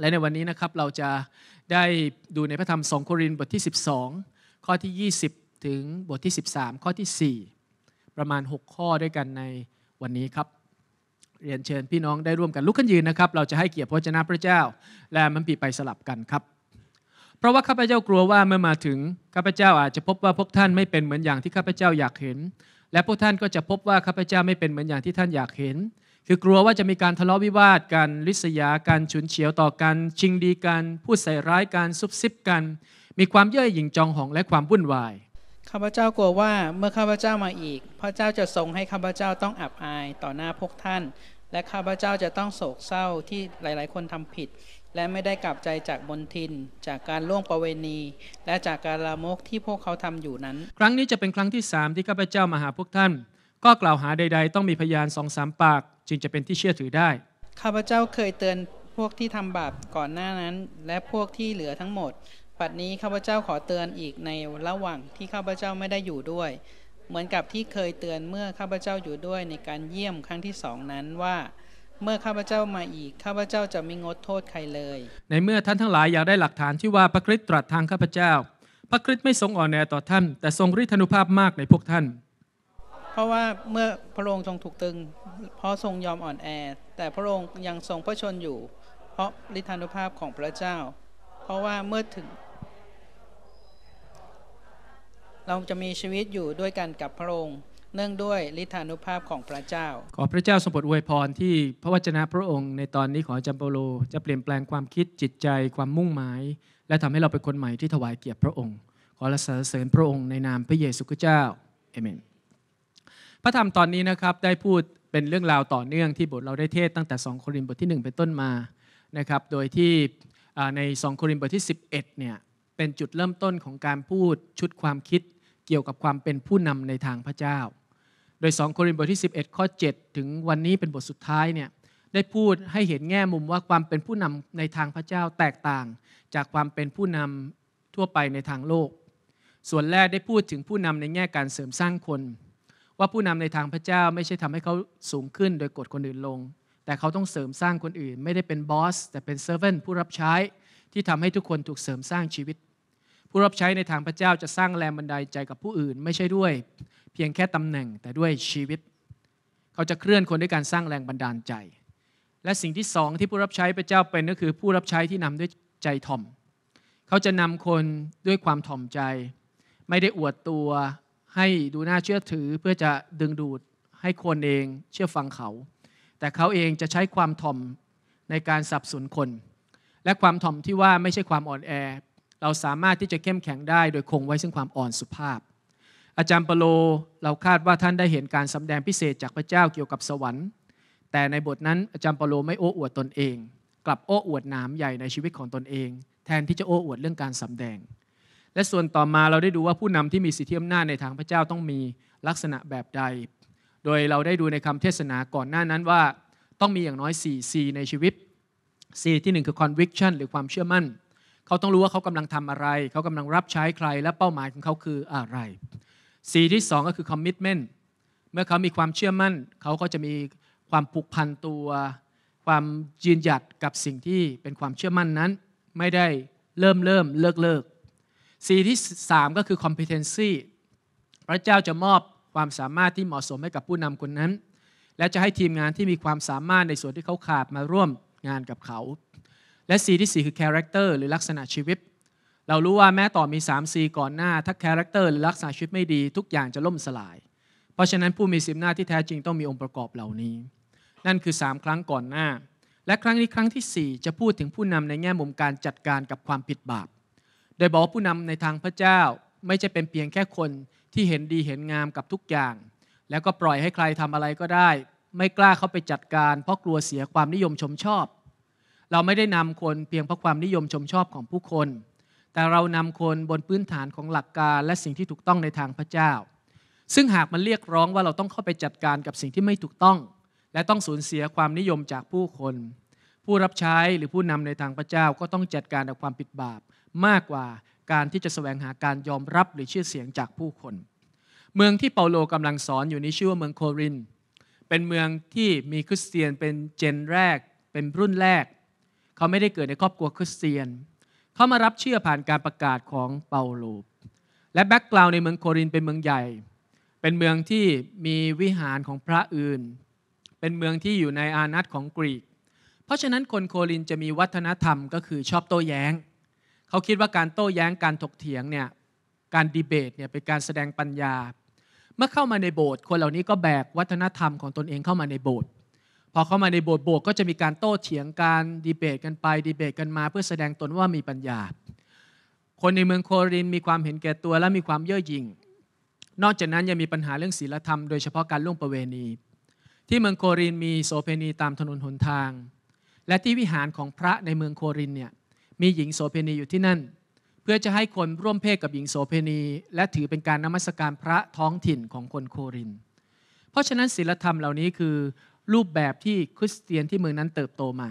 และในวันนี้นะครับเราจะได้ดูในพระธรรม2โครินธ์บทที่ 12 ข้อที่ 20 ถึงบทที่ 13 ข้อที่ 4 ประมาณ 6 ข้อด้วยกันในวันนี้ครับ เรียนเชิญพี่น้องได้ร่วมกันลุกขึ้นยืนนะครับเราจะให้เกียรติพระเจ้าพระเจ้าและมันปีไปสลับกันครับ เพราะว่าข้าพเจ้ากลัวว่าเมื่อมาถึงข้าพเจ้าอาจจะพบว่าพวกท่านไม่เป็นเหมือนอย่างที่ข้าพเจ้าอยากเห็น และพวกท่านก็จะพบว่าข้าพเจ้าไม่เป็นเหมือนอย่างที่ท่านอยากเห็นคือกลัวว่าจะมีการทะเลาะวิวาทกันริษยาการฉุนเฉียวต่อกัน ชิงดีกันพูดใส่ร้ายกันซุบซิบกัน มีความเย่อหยิ่งจองหองและความวุ่นวายข้าพเจ้ากลัวว่าเมื่อข้าพเจ้ามาอีก พระเจ้าจะทรงให้ข้าพเจ้าต้องอับอายต่อหน้าพวกท่าน และข้าพเจ้าจะต้องโศกเศร้าที่หลายๆ คนทำผิด และไม่ได้กลับใจจากบนทิน จากการล่วงประเวณี และจากการลามกที่พวกเขาทำอยู่นั้น ครั้งนี้จะเป็นครั้งที่สามที่ข้าพเจ้ามาหาพวกท่าน ก็กล่าวหาใดๆ ต้องมีพยานสองสามปากจึงจะเป็นที่เชื่อถือได้ข้าพเจ้าเคยเตือนพวกที่ทำบาปก่อนหน้านั้นและพวกที่เหลือทั้งหมด ปัดนี้ข้าพเจ้าขอเตือนอีกในระหว่างที่ข้าพเจ้าไม่ได้อยู่ด้วย เหมือนกับที่เคยเตือนเมื่อข้าพเจ้าอยู่ด้วยในการเยี่ยมครั้งที่สองนั้นว่า เมื่อข้าพเจ้ามาอีกข้าพเจ้าจะไม่งดโทษใครเลย ในเมื่อท่านทั้งหลายอยากได้หลักฐานที่ว่าพระคริสต์ตรัสทางข้าพเจ้าพระคริสต์ไม่ทรงอ่อนแอต่อท่าน แต่ทรงฤทธานุภาพมากในพวกท่านเพราะว่าเมื่อพระองค์ทรงถูกตึงเพราะทรงยอมอ่อนแอ แต่พระองค์ยังทรงพระชนอยู่ เพราะลทธานุภาพของพระเจ้า เพราะว่าเมื่อถึงเราจะมีชีวิตอยู่ด้วยกันกับพระองค์เนื่องด้วยลทธานุภาพของพระเจ้า ขอพระเจ้าสมบูรร์อวยพรที่พระวจนะพระองค์ ในตอนนี้ของจำเปโลจะเปลี่ยนแปลงความคิดจิตใจความมุ่งหมายและทำให้เราเป็นคนใหม่ที่ถวายเกียรติพระองค์ ขอละสรรเสริญพระองค์ในนามพระเยซูคริสต์เจ้าเอเมนพระธรรมตอนนี้นะครับได้พูดเป็นเรื่องราวต่อเนื่องที่บทเราได้เทศ ตั้งแต่2โครินธ์บทที่ 1 เป็นต้นมานะครับโดยที่ใน2โครินธ์บทที่ 11เนี่ยเป็นจุดเริ่มต้นของการพูดชุดความคิดเกี่ยวกับความเป็นผู้นำในทางพระเจ้า โดย2โครินธ์บทที่ 11ข้อ7ถึงวันนี้เป็นบทสุดท้ายเนี่ยได้พูดให้เห็นแง่มุมว่าความเป็นผู้นำในทางพระเจ้าแตกต่าง จากความเป็นผู้นำทั่วไปในทางโลก ส่วนแรกได้พูดถึงผู้นำในแง่การเสริมสร้างคนว่าผู้นำในทางพระเจ้าไม่ใช่ทำให้เขาสูงขึ้นโดยกดคนอื่นลง แต่เขาต้องเสริมสร้างคนอื่น ไม่ได้เป็นบอส แต่เป็นเซอร์เวนผู้รับใช้ที่ทำให้ทุกคนถูกเสริมสร้างชีวิต ผู้รับใช้ในทางพระเจ้าจะสร้างแรงบันดาลใจกับผู้อื่นไม่ใช่ด้วย เพียงแค่ตำแหน่งแต่ด้วยชีวิต เขาจะเคลื่อนคนด้วยการสร้างแรงบันดาลใจ และสิ่งที่สองที่ผู้รับใช้พระเจ้าเป็นก็คือผู้รับใช้ที่นำด้วยใจถ่อม เขาจะนำคนด้วยความถ่อมใจ ไม่ได้อวดตัวให้ดูน่าเชื่อถือเพื่อจะดึงดูดให้คนเองเชื่อฟังเขา แต่เขาเองจะใช้ความถ่อมในการสับสนคน และความถ่อมที่ว่าไม่ใช่ความอ่อนแอ เราสามารถที่จะเข้มแข็งได้โดยคงไว้ซึ่งความอ่อนสุภาพ อาจารย์เปโลเราคาดว่าท่านได้เห็นการสำแดงพิเศษจากพระเจ้าเกี่ยวกับสวรรค์ แต่ในบทนั้น อาจารย์เปโลไม่โอ้อวดตนเอง กลับโอ้อวดหนามใหญ่ในชีวิตของตนเอง แทนที่จะโอ้อวดเรื่องการสำแดงและส่วนต่อมาเราได้ดูว่าผู้นำที่มีสิทธิอำนาจในทางพระเจ้าต้องมีลักษณะแบบใด โดยเราได้ดูในคำเทศนาก่อนหน้านั้นว่า ต้องมีอย่างน้อย 4C ในชีวิต C ที่ 1 คือ conviction หรือความเชื่อมั่น เขาต้องรู้ว่าเขากำลังทำอะไร เขากำลังรับใช้ใคร และเป้าหมายของเขาคืออะไร C ที่ 2ก็คือ commitment เมื่อเขามีความเชื่อมั่น เขาก็จะมีความผูกพันตัว ความยืนหยัดกับสิ่งที่เป็นความเชื่อมั่นนั้น ไม่ได้เริ่มเริ่มเลิกเลิก C ที่3ก็คือ competency พระเจ้าจะมอบความสามารถที่เหมาะสมให้กับผู้นำคนนั้น และจะให้ทีมงานที่มีความสามารถในส่วนที่เขาขาดมาร่วมงานกับเขา และ C ที่4คือ character หรือลักษณะชีวิต เรารู้ว่าแม้ต่อมี3 C ก่อนหน้า ถ้า character หรือลักษณะชีวิตไม่ดีทุกอย่างจะล่มสลาย เพราะฉะนั้นผู้มีสิมหน้าที่แท้จริงต้องมีองค์ประกอบเหล่านี้ นั่นคือ3ครั้งก่อนหน้า และครั้งนี้ครั้งที่4จะพูดถึงผู้นำในแง่มุมการจัดการกับความผิดบาปโดยบอกว่าผู้นำในทางพระเจ้าไม่ใช่เป็นเพียงแค่คนที่เห็นดีเห็นงามกับทุกอย่าง แล้วก็ปล่อยให้ใครทำอะไรก็ได้ ไม่กล้าเข้าไปจัดการ เพราะกลัวเสียความนิยมชมชอบ เราไม่ได้นำคนเพียงเพราะความนิยมชมชอบของผู้คน แต่เรานำคนบนพื้นฐานของหลักการและสิ่งที่ถูกต้องในทางพระเจ้า ซึ่งหากมันเรียกร้องว่าเราต้องเข้าไปจัดการกับสิ่งที่ไม่ถูกต้อง และต้องสูญเสียความนิยมจากผู้คน ผู้รับใช้หรือผู้นำในทางพระเจ้าก็ต้องจัดการกับความผิดบาปมากกว่าการที่จะแสวงหาการยอมรับหรือชื่อเสียงจากผู้คน เมืองที่เปาโลกำลังสอนอยู่นี้ชื่อว่าเมืองโคริน เป็นเมืองที่มีคริสเตียนเป็นเจนแรก เป็นรุ่นแรก เขาไม่ได้เกิดในครอบครัวคริสเตียน เขามารับเชื่อผ่านการประกาศของเปาโล และแบ็กกราวน์ในเมืองโครินเป็นเมืองใหญ่ เป็นเมืองที่มีวิหารของพระอื่น เป็นเมืองที่อยู่ในอาณัตของกรีก เพราะฉะนั้นคนโครินจะมีวัฒนธรรมก็คือชอบโต้แยง้งเขาคิดว่าการโต้แย้งการถกเถียงเนี่ยการดีเบตเนี่ยเป็นการแสดงปัญญา เมื่อเข้ามาในโบสถ์คนเหล่านี้ก็แบกวัฒนธรรมของตนเองเข้ามาในโบสถ์พอเข้ามาในโบสถ์โบสถ์ก็จะมีการโต้เถียงการดีเบตกันไปดีเบตกันมา เพื่อแสดงตนว่ามีปัญญา คนในเมืองโครินมีความเห็นแก่ตัวและมีความเย่อหยิ่ง นอกจากนั้นยังมีปัญหาเรื่องศีลธรรมโดยเฉพาะการล่วงประเวณี ที่เมืองโครินมีโสเพณีตามถนนหนทาง และที่วิหารของพระในเมืองโครินเนี่ยมีหญิงโสเภณีอยู่ที่นั่น เพื่อจะให้คนร่วมเพศกับหญิงโสเภณีและถือเป็นการนมัสการพระท้องถิ่นของคนโครินเพราะฉะนั้นศีลธรรมเหล่านี้คือรูปแบบที่คริสเตียนที่เมืองนั้นเติบโตมา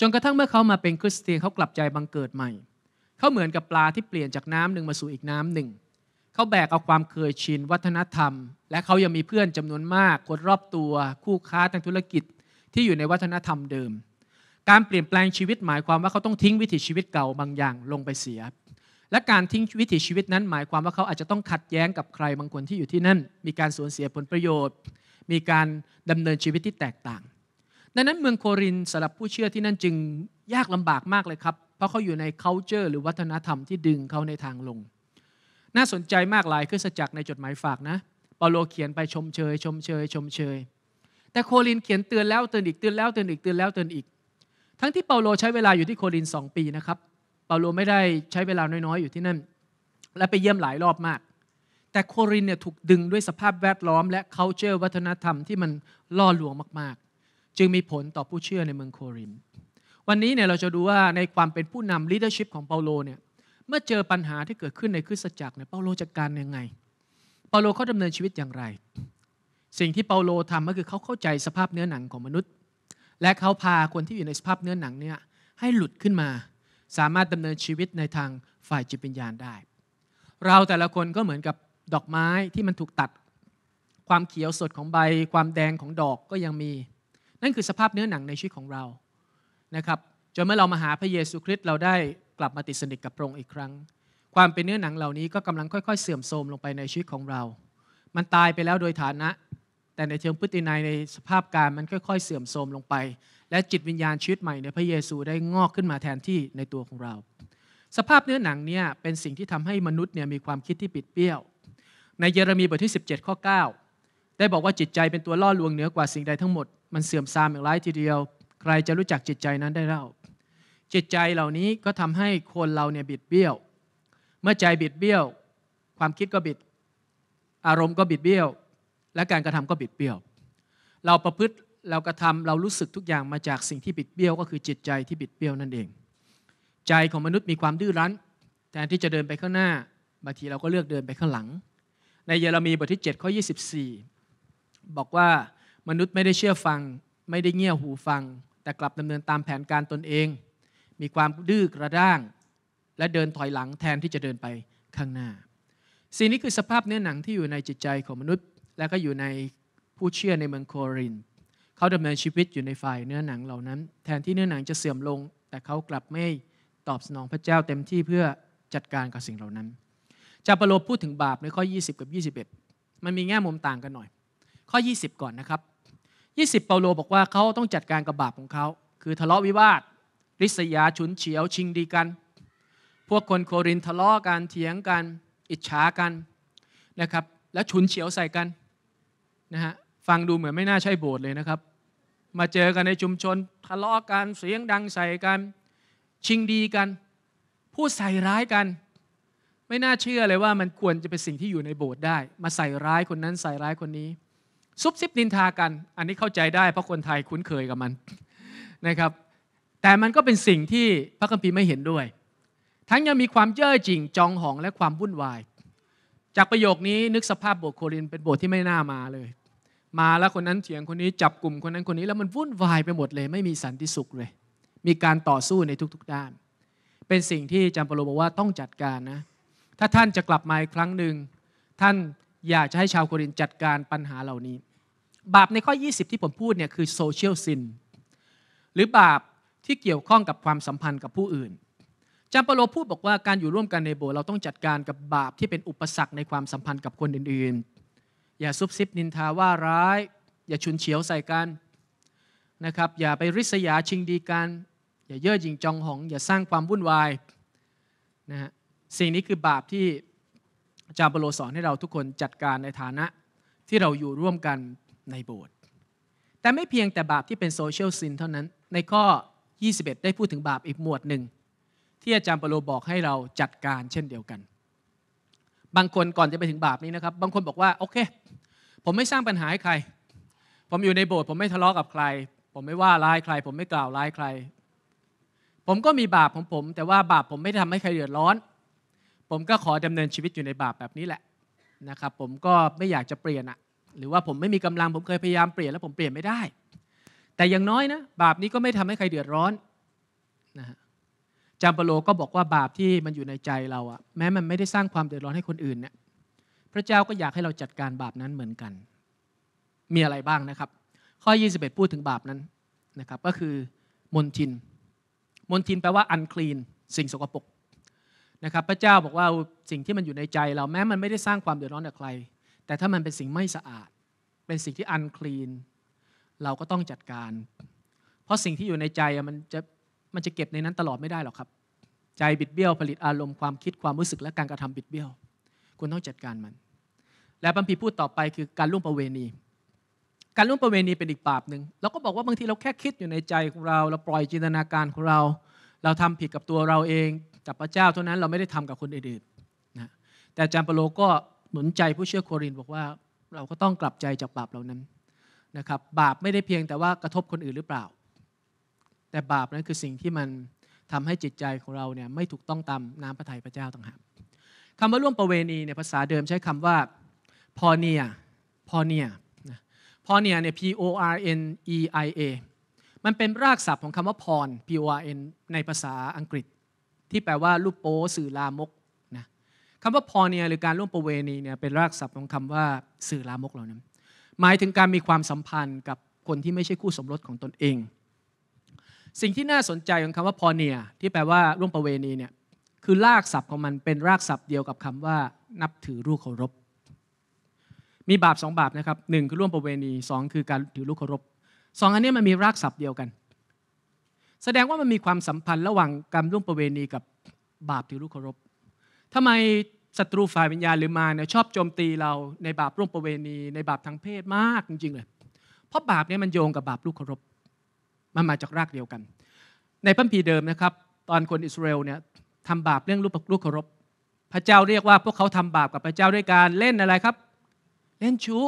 จนกระทั่งเมื่อเขามาเป็นคริสเตียนเขากลับใจบังเกิดใหม่ เขาเหมือนกับปลาที่เปลี่ยนจากน้ำหนึ่งมาสู่อีกน้ำหนึ่ง เขาแบกเอาความเคยชินวัฒนธรรม และเขายังมีเพื่อนจำนวนมากคนรอบตัวคู่ค้าทางธุรกิจที่อยู่ในวัฒนธรรมเดิมการเปลี่ยนแปลงชีวิตหมายความว่าเขาต้องทิ้งวิถีชีวิตเก่าบางอย่างลงไปเสีย และการทิ้งวิถีชีวิตนั้นหมายความว่าเขาอาจจะต้องขัดแย้งกับใครบางคนที่อยู่ที่นั่น มีการสูญเสียผลประโยชน์ มีการดำเนินชีวิตที่แตกต่าง ดังนั้นเมืองโครินสำหรับผู้เชื่อที่นั่นจึงยากลำบากมากเลยครับ เพราะเขาอยู่ใน c u เจอร์ หรือวัฒนธรรมที่ดึงเขาในทางลง น่าสนใจมากหลายค้อสจักรในจดหมายฝากนะ เปาโลเขียนไปชมเชย ชมเชยชมเชย แต่โครินเขียนเตือนแล้วเตือนอีกเตือนแล้วเตือนอีกเตือนแล้วเตือนอีกทั้งที่เปาโลใช้เวลาอยู่ที่โครินสองปีนะครับเปาโลไม่ได้ใช้เวลาน้อยๆอยู่ที่นั่น และไปเยี่ยมหลายรอบมาก แต่โครินเนี่ยถูกดึงด้วยสภาพแวดล้อม และ c u เ t u r e วัฒนธรรมที่มันล่อลวงมากๆ จึงมีผลต่อผู้เชื่อในเมืองโครินวันนี้เนี่ยเราจะดูว่าในความเป็นผู้นำ leadership ของเปาโลเนี่ยเมื่อเจอปัญหาที่เกิดขึ้นในคริสตจักรเนี่ยเปาโลจัดการยังไงเปาโลเขาดำเนินชีวิตอย่างไร สิ่งที่เปาโลทำก็คือเขาเข้าใจสภาพเนื้อหนังของมนุษย์และเขาพาคนที่อยู่ในสภาพเนื้อหนังเนี่ยให้หลุดขึ้นมา สามารถดำเนินชีวิตในทางฝ่ายจิตวิญญาณได้ เราแต่ละคนก็เหมือนกับดอกไม้ที่มันถูกตัด ความเขียวสดของใบความแดงของดอกก็ยังมี นั่นคือสภาพเนื้อหนังในชีวิตของเรานะครับจนเมื่อเรามาหาพระเยซูคริสต์เราได้กลับมาติดสนิทกับพระองค์อีกครั้ง ความเป็นเนื้อหนังเหล่านี้ก็กำลังค่อยๆเสื่อมโทรมลงไปในชีวิตของเรา มันตายไปแล้วโดยฐานะแต่ในเชิงพฤตินัยในสภาพการมันค่อย ๆ เสื่อมโทรมลงไป และจิตวิญญาณชีวิตใหม่ในพระเยซูได้งอกขึ้นมาแทนที่ในตัวของเรา สภาพเนื้อหนังเนี่ย เป็นสิ่งที่ทำให้มนุษย์เนี่ยมีความคิดที่ปิดเปี้ยว ในเยเรมีบทที่ 17ข้อ9ได้บอกว่าจิตใจเป็นตัวล่อลวงเหนือกว่าสิ่งใดทั้งหมดมันเสื่อมทรามอย่างไรทีเดียว ใครจะรู้จักจิตใจนั้นได้เล่าจิตใจเหล่านี้ก็ทำให้คนเราเนี่ยบิดเบี้ยว เมื่อใจบิดเบี้ยว ความคิดก็บิด อารมณ์ก็บิดเบี้ยวและการกระทำก็บิดเบี้ยว เราประพฤติ เรากระทำเรารู้สึกทุกอย่างมาจากสิ่งที่บิดเบี้ยว ก็คือจิตใจที่บิดเบี้ยวนั่นเอง ใจของมนุษย์มีความดื้อรั้น แทนที่จะเดินไปข้างหน้า บางทีเราก็เลือกเดินไปข้างหลัง ในเยเรมีบทที่7ข้อ24 บอกว่ามนุษย์ไม่ได้เชื่อฟัง ไม่ได้เงี่ยหูฟัง แต่กลับดำเนินตามแผนการตนเอง มีความดื้อกระด้างและเดินถอยหลังแทนที่จะเดินไปข้างหน้า สิ่งนี้คือสภาพเนื้อหนังที่อยู่ในจิตใจของมนุษย์และก็อยู่ในผู้เชื่อในเมืองโครินเขาดำเนินชีวิตอยู่ในฝ่ายเนื้อหนังเหล่านั้นแทนที่เนื้อหนังจะเสื่อมลง แต่เขากลับไม่ตอบสนองพระเจ้าเต็มที่เพื่อจัดการกับสิ่งเหล่านั้นจาเปโลพูดถึงบาปในข้อ 20 กับ 21 มันมีแง่มุมต่างกันหน่อย ข้อ 20 ก่อนนะครับ 20 เปาโลบอกว่าเขาต้องจัดการกับบาปของเขาคือทะเลาะวิวาทริษยาฉุนเฉียว ชิงดีกัน พวกคนโครินทะเลาะกัน เถียงกัน อิจฉากันนะครับ และฉุนเฉียวใส่กันนะฮะฟังดูเหมือนไม่น่าใช่โบสถ์เลยนะครับ มาเจอกันในชุมชน ทะเลาะกันเสียงดังใส่กัน ชิงดีกันพูดใส่ร้ายกัน ไม่น่าเชื่อเลยว่ามันควรจะเป็นสิ่งที่อยู่ในโบสถ์ได้ มาใส่ร้ายคนนั้นใส่ร้ายคนนี้ ซุบซิบนินทากัน อันนี้เข้าใจได้เพราะคนไทยคุ้นเคยกับมันนะครับ แต่มันก็เป็นสิ่งที่พระคัมภีร์ไม่เห็นด้วย ทั้งยังมีความเย่อหยิ่งจองหองและความวุ่นวายจากประโยคนี้นึกสภาพโบสถ์โครินเป็นโบสถ์ที่ไม่น่ามาเลยมาแล้วคนนั้นเถียงคนนี้จับกลุ่มคนนั้นคนนี้ แล้วมันวุ่นวายไปหมดเลย ไม่มีสันติสุขเลยมีการต่อสู้ในทุกๆด้าน เป็นสิ่งที่จำปโลบอกว่าต้องจัดการนะถ้าท่านจะกลับมาอีกครั้งหนึ่งท่านอยากจะให้ชาวโครินจัดการปัญหาเหล่านี้ บาปในข้อ 20 ที่ผมพูดเนี่ยคือโซเชียลซินหรือบาปที่เกี่ยวข้องกับความสัมพันธ์กับผู้อื่นจำปโลพูดบอกว่าการอยู่ร่วมกันในโบสถ์เราต้องจัดการกับบาปที่เป็นอุปสรรคในความสัมพันธ์กับคนอื่นๆอย่าซุบซิบนินทาว่าร้าย อย่าชุนเฉียวใส่กันนะครับอย่าไปริษยาชิงดีกัน อย่าเย่อหยิ่งจองหอง อย่าสร้างความวุ่นวายนะฮะสิ่งนี้คือบาปที่อาจารย์บโลสอนให้เราทุกคนจัดการในฐานะที่เราอยู่ร่วมกันในโบสถ์แต่ไม่เพียงแต่บาปที่เป็นโซเชียลซินเท่านั้น ในข้อ 21 ได้พูดถึงบาปอีกหมวดหนึ่ง ที่อาจารย์เปโลบอกให้เราจัดการ เช่นเดียวกันบางคนก่อนจะไปถึงบาปนี้นะครับ บางคนบอกว่า โอเค ผมไม่สร้างปัญหาให้ใคร ผมอยู่ในโบสถ์ผมไม่ทะเลาะกับใคร ผมไม่ว่าร้ายใคร ผมไม่กล่าวร้ายใคร ผมก็มีบาปของผม แต่ว่าบาปผมไม่ทำให้ใครเดือดร้อน ผมก็ขอดำเนินชีวิตอยู่ในบาปแบบนี้แหละนะครับ ผมก็ไม่อยากจะเปลี่ยนอะหรือว่าผมไม่มีกำลังผมเคยพยายามเปลี่ยนแล้วผมเปลี่ยนไม่ได้ แต่อย่างน้อยนะบาปนี้ก็ไม่ทำให้ใครเดือดร้อนนะฮะจามเปโลก็บอกว่าบาปที่มันอยู่ในใจเราอะแม้มันไม่ได้สร้างความเดือดร้อนให้คนอื่นเนี่ยพระเจ้าก็อยากให้เราจัดการบาปนั้นเหมือนกัน มีอะไรบ้างนะครับ ข้อ 21 พูดถึงบาปนั้นนะครับ ก็คือ มนทิน มนทินแปลว่า unclean สิ่งสกปรกนะครับ พระเจ้าบอกว่าสิ่งที่มันอยู่ในใจ เราแม้มันไม่ได้สร้างความเดือดร้อนกับใคร แต่ถ้ามันเป็นสิ่งไม่สะอาด เป็นสิ่งที่ unclean เราก็ต้องจัดการ เพราะสิ่งที่อยู่ในใจมันจะมันจะเก็บในนั้นตลอดไม่ได้หรอกครับ ใจบิดเบี้ยวผลิตอารมณ์ความคิดความรู้สึกและการกระทำบิดเบี้ยว คุณต้องจัดการมัน และบัมพีพูดต่อไปคือการล่วงประเวณี การล่วงประเวณีเป็นอีกบาปหนึ่งเราก็บอกว่าบางทีเราแค่คิดอยู่ในใจของเราเราปล่อยจินตนาการของเรา เราทำผิดกับตัวเราเองกับพระเจ้าเท่านั้นเราไม่ได้ทำกับคนอื่นนะแต่จามเปโลก็หนุนใจผู้เชื่อโครินบอกว่าเราก็ต้องกลับใจจากบาปเหล่านั้นนะครับบาปไม่ได้เพียงแต่ว่ากระทบคนอื่นหรือเปล่าแต่บาปนั้นคือสิ่งที่มันทำให้จิตใจของเราเนี่ยไม่ถูกต้องตามน้ำพระทัยพระเจ้าต่างหากคำว่าร่วมประเวณีในภาษาเดิมใช้คำว่าพอเนียพอเนียพอเนียเนี่ย P O R N E I A มันเป็นรากศัพท์ของคำว่าพร P O R N ในภาษาอังกฤษ ที่แปลว่า รูปโป้สื่อลามกนะคำว่าพอเนียหรือการร่วมประเวณีเนี่ยเป็นรากศัพท์ของคำว่าสื่อลามกเหล่านั้นหมายถึงการมีความสัมพันธ์กับคนที่ไม่ใช่คู่สมรสของตนเองสิ่งที่น่าสนใจของคำว่าพอเนียที่แปลว่าร่วมประเวณีเนี่ยคือรากศัพท์ของมันเป็นรากศัพท์เดียวกับคำว่า นับถือลูกเคารพมีบาปสองบาปนะครับหนึ่งคือร่วมประเวณีสองคือการถือลูกเคารพสองอันนี้มันมีรากศัพท์เดียวกัน แสดงว่ามันมีความสัมพันธ์ระหว่างการร่วมประเวณีกับบาปถือลูกเคารพทำไมศัตรูฝ่ายวิญญาณหรือมาเนี่ยชอบโจมตีเราในบาปร่วมประเวณีในบาปทางเพศมากจริง ๆ เลยเพราะบาปนี้มันโยงกับบาปลูกเคารพมันมาจากรากเดียวกัน ในพัมพีเดิมนะครับ ตอนคนอิสราเอลเนี่ยทำบาปเรื่องรูปลูกเคารพ พระเจ้าเรียกว่าพวกเขาทำบาปกับพระเจ้าด้วยการเล่นอะไรครับ เล่นชู้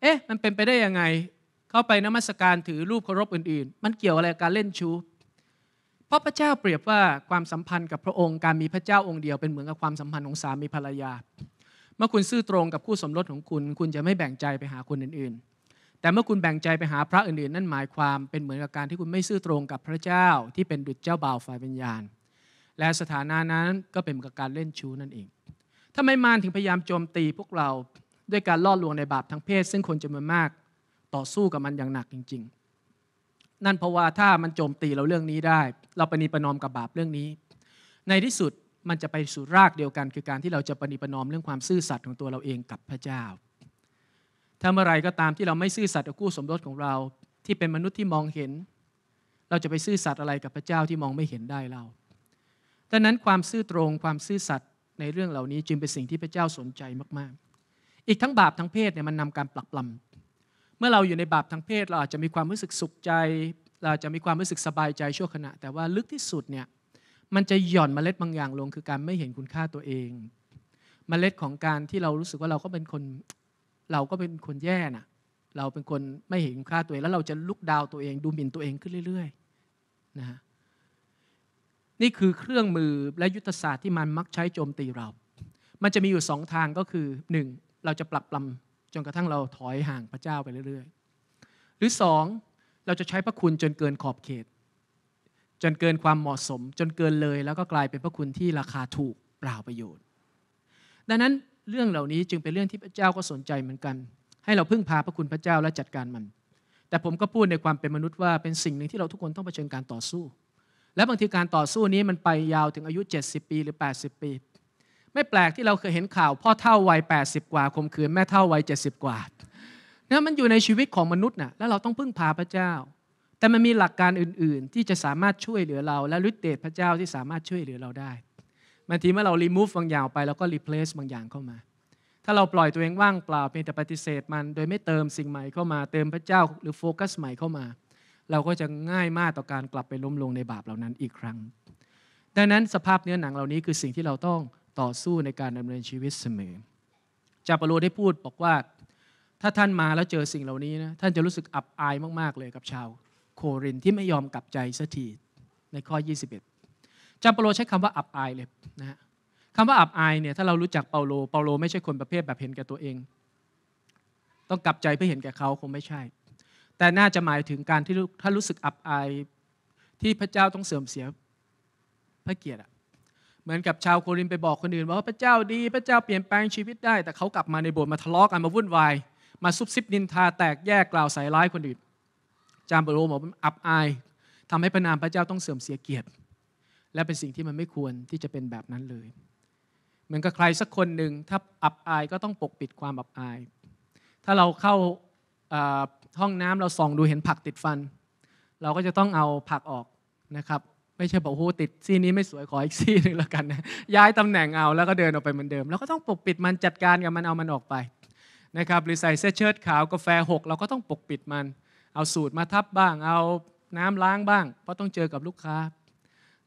เอ๊ะมันเป็นไปได้ยังไงเข้าไปนมัสการถือรูปเคารพอื่นๆ มันเกี่ยวอะไรกับการเล่นชู้เพราะพระเจ้าเปรียบว่าความสัมพันธ์กับพระองค์การมีพระเจ้าองค์เดียวเป็นเหมือนกับความสัมพันธ์ของสามีภรรยาเมื่อคุณซื่อตรงกับคู่สมรสของคุณ คุณจะไม่แบ่งใจไปหาคนอื่นแต่เมื่อคุณแบ่งใจไปหาพระอื่นๆนั่นหมายความเป็นเหมือนกับการที่คุณไม่ซื่อตรงกับพระเจ้าที่เป็นดุจเจ้าบ่าวฝ่ายวิญญาณและสถานะนั้นก็เป็นกับการเล่นชู้นั่นเองทำไมมารถึงพยายามโจมตีพวกเราด้วยการล่อลวงในบาปทางเพศซึ่งคนจำนวนมากต่อสู้กับมันอย่างหนักจริง ๆ นั่นเพราะว่าถ้ามันโจมตีเราเรื่องนี้ได้ เราปณิประนอมกับบาปเรื่องนี้ ในที่สุดมันจะไปสู่รากเดียวกันคือการที่เราจะปณิประนอมเรื่องความซื่อสัตย์ของตัวเราเองกับพระเจ้าถ้าเมื่อไรก็ตามที่เราไม่ซื่อสัตย์กับคู่สมรสของเรา ที่เป็นมนุษย์ที่มองเห็น เราจะไปซื่อสัตย์อะไรกับพระเจ้าที่มองไม่เห็นได้เราดังนั้นความซื่อตรงความซื่อสัตย์ในเรื่องเหล่านี้จึงเป็นสิ่งที่พระเจ้าสนใจมากๆ อีกทั้งบาปทั้งเพศเนี่ยมันนำการปลักปลำ เมื่อเราอยู่ในบาปทั้งเพศเราอาจจะมีความรู้สึกสุขใจ เราจะมีความรู้สึกสบายใจชั่วขณะ แต่ว่าลึกที่สุดเนี่ย มันจะหย่อนมเมล็ดบางอย่างลงคือการไม่เห็นคุณค่าตัวเองมเมล็ดของการที่เรารู้สึกว่าเราก็เป็นคนเราก็เป็นคนแย่นะเราเป็นคนไม่เห็นค่าตัวเองแล้วเราจะลุกดาวตัวเองดูหมิ่นตัวเองขึ้นเรื่อยๆนะนี่คือเครื่องมือและยุทธศาสตร์ที่มันมักใช้โจมตีเรา มันจะมีอยู่สองทางก็คือหนึ่งเราจะปรับปรำจนกระทั่งเราถอยห่างพระเจ้าไปเรื่อย ๆ หรือสองเราจะใช้พระคุณจนเกินขอบเขต จนเกินความเหมาะสม จนเกินเลยแล้วก็กลายเป็นพระคุณที่ราคาถูกเปล่าประโยชน์ ดังนั้นเรื่องเหล่านี้จึงเป็นเรื่องที่พระเจ้าก็สนใจเหมือนกัน ให้เราพึ่งพาพระคุณพระเจ้าและจัดการมัน แต่ผมก็พูดในความเป็นมนุษย์ว่า เป็นสิ่งหนึ่งที่เราทุกคนต้องเผชิญการต่อสู้ และบางทีการต่อสู้นี้มันไปยาวถึงอายุ 70 ปีหรือ 80 ปี ไม่แปลกที่เราเคยเห็นข่าวพ่อเท่าวัย80 กว่า คมขืนแม่เท่าวัย70กว่านะมันอยู่ในชีวิตของมนุษย์นะแล้วเราต้องพึ่งพาพระเจ้า แต่มันมีหลักการอื่นๆ ที่จะสามารถช่วยเหลือเราและฤทธิเดชพระเจ้าที่สามารถช่วยเหลือเราได้บางทีเมื่อเรา remove บางอย่างไปแล้วก็ replace บางอย่างเข้ามา ถ้าเราปล่อยตัวเองว่างเปล่าเพียงแต่ปฏิเสธมัน โดยไม่เติมสิ่งใหม่เข้ามา เติมพระเจ้าหรือโฟกัสใหม่เข้ามา เราก็จะง่ายมากต่อการกลับไปล้มลงในบาปเหล่านั้นอีกครั้ง ดังนั้นสภาพเนื้อหนังเหล่านี้คือสิ่งที่เราต้องต่อสู้ในการดำเนินชีวิตเสมอ จาปโลได้พูดบอกว่าถ้าท่านมาแล้วเจอสิ่งเหล่านี้นะท่านจะรู้สึกอับอายมากๆเลยกับชาว โครินที่ไม่ยอมกลับใจสักทีในข้อ21จาเปาโลใช้คำว่าอับอายเลยนะคำว่าอับอายเนี่ยถ้าเรารู้จักเปาโลเปาโลไม่ใช่คนประเภทแบบเห็นแก่ตัวเอง ต้องกลับใจเพื่อเห็นแก่เขาคงไม่ใช่ แต่น่าจะหมายถึงการที่ถ้ารู้สึกอับอายที่พระเจ้าต้องเสื่อมเสียพระเกียรติเหมือนกับชาวโครินไปบอกคนอื่นว่าพระเจ้าดีพระเจ้าเปลี่ยนแปลงชีวิตได้ แต่เขากลับมาในโบสถ์มาทะเลาะกันมาวุ่นวายมาซุบซิบนินทาแตกแยกกล่าวใส่ร้ายคนอื่นจามเปาโลบอกอับอายทำให้พระนามพระเจ้าต้องเสื่อมเสียเกียรติและเป็นสิ่งที่มันไม่ควรที่จะเป็นแบบนั้นเลย เหมือนกับใครสักคนหนึ่งถ้าอับอายก็ต้องปกปิดความอับอาย ถ้าเราเข้าห้องน้ำเราส่องดูเห็นผักติดฟันเราก็จะต้องเอาผักออกนะครับ ไม่ใช่บอกโอ้ติดซี่นี้ไม่สวยขออีกซี่หนึ่งแล้วกันนะย้ายตำแหน่งเอา แล้วก็เดินออกไปเหมือนเดิมแล้วก็ต้องปกปิดมันจัดการกับมันเอามันออกไปนะครับหรือใส่เสื้อเชิ้ตขาวกาแฟหกเราก็ต้องปกปิดมัน เอาสูตรมาทับบ้างเอาน้ำล้างบ้าง เพราะต้องเจอกับลูกค้า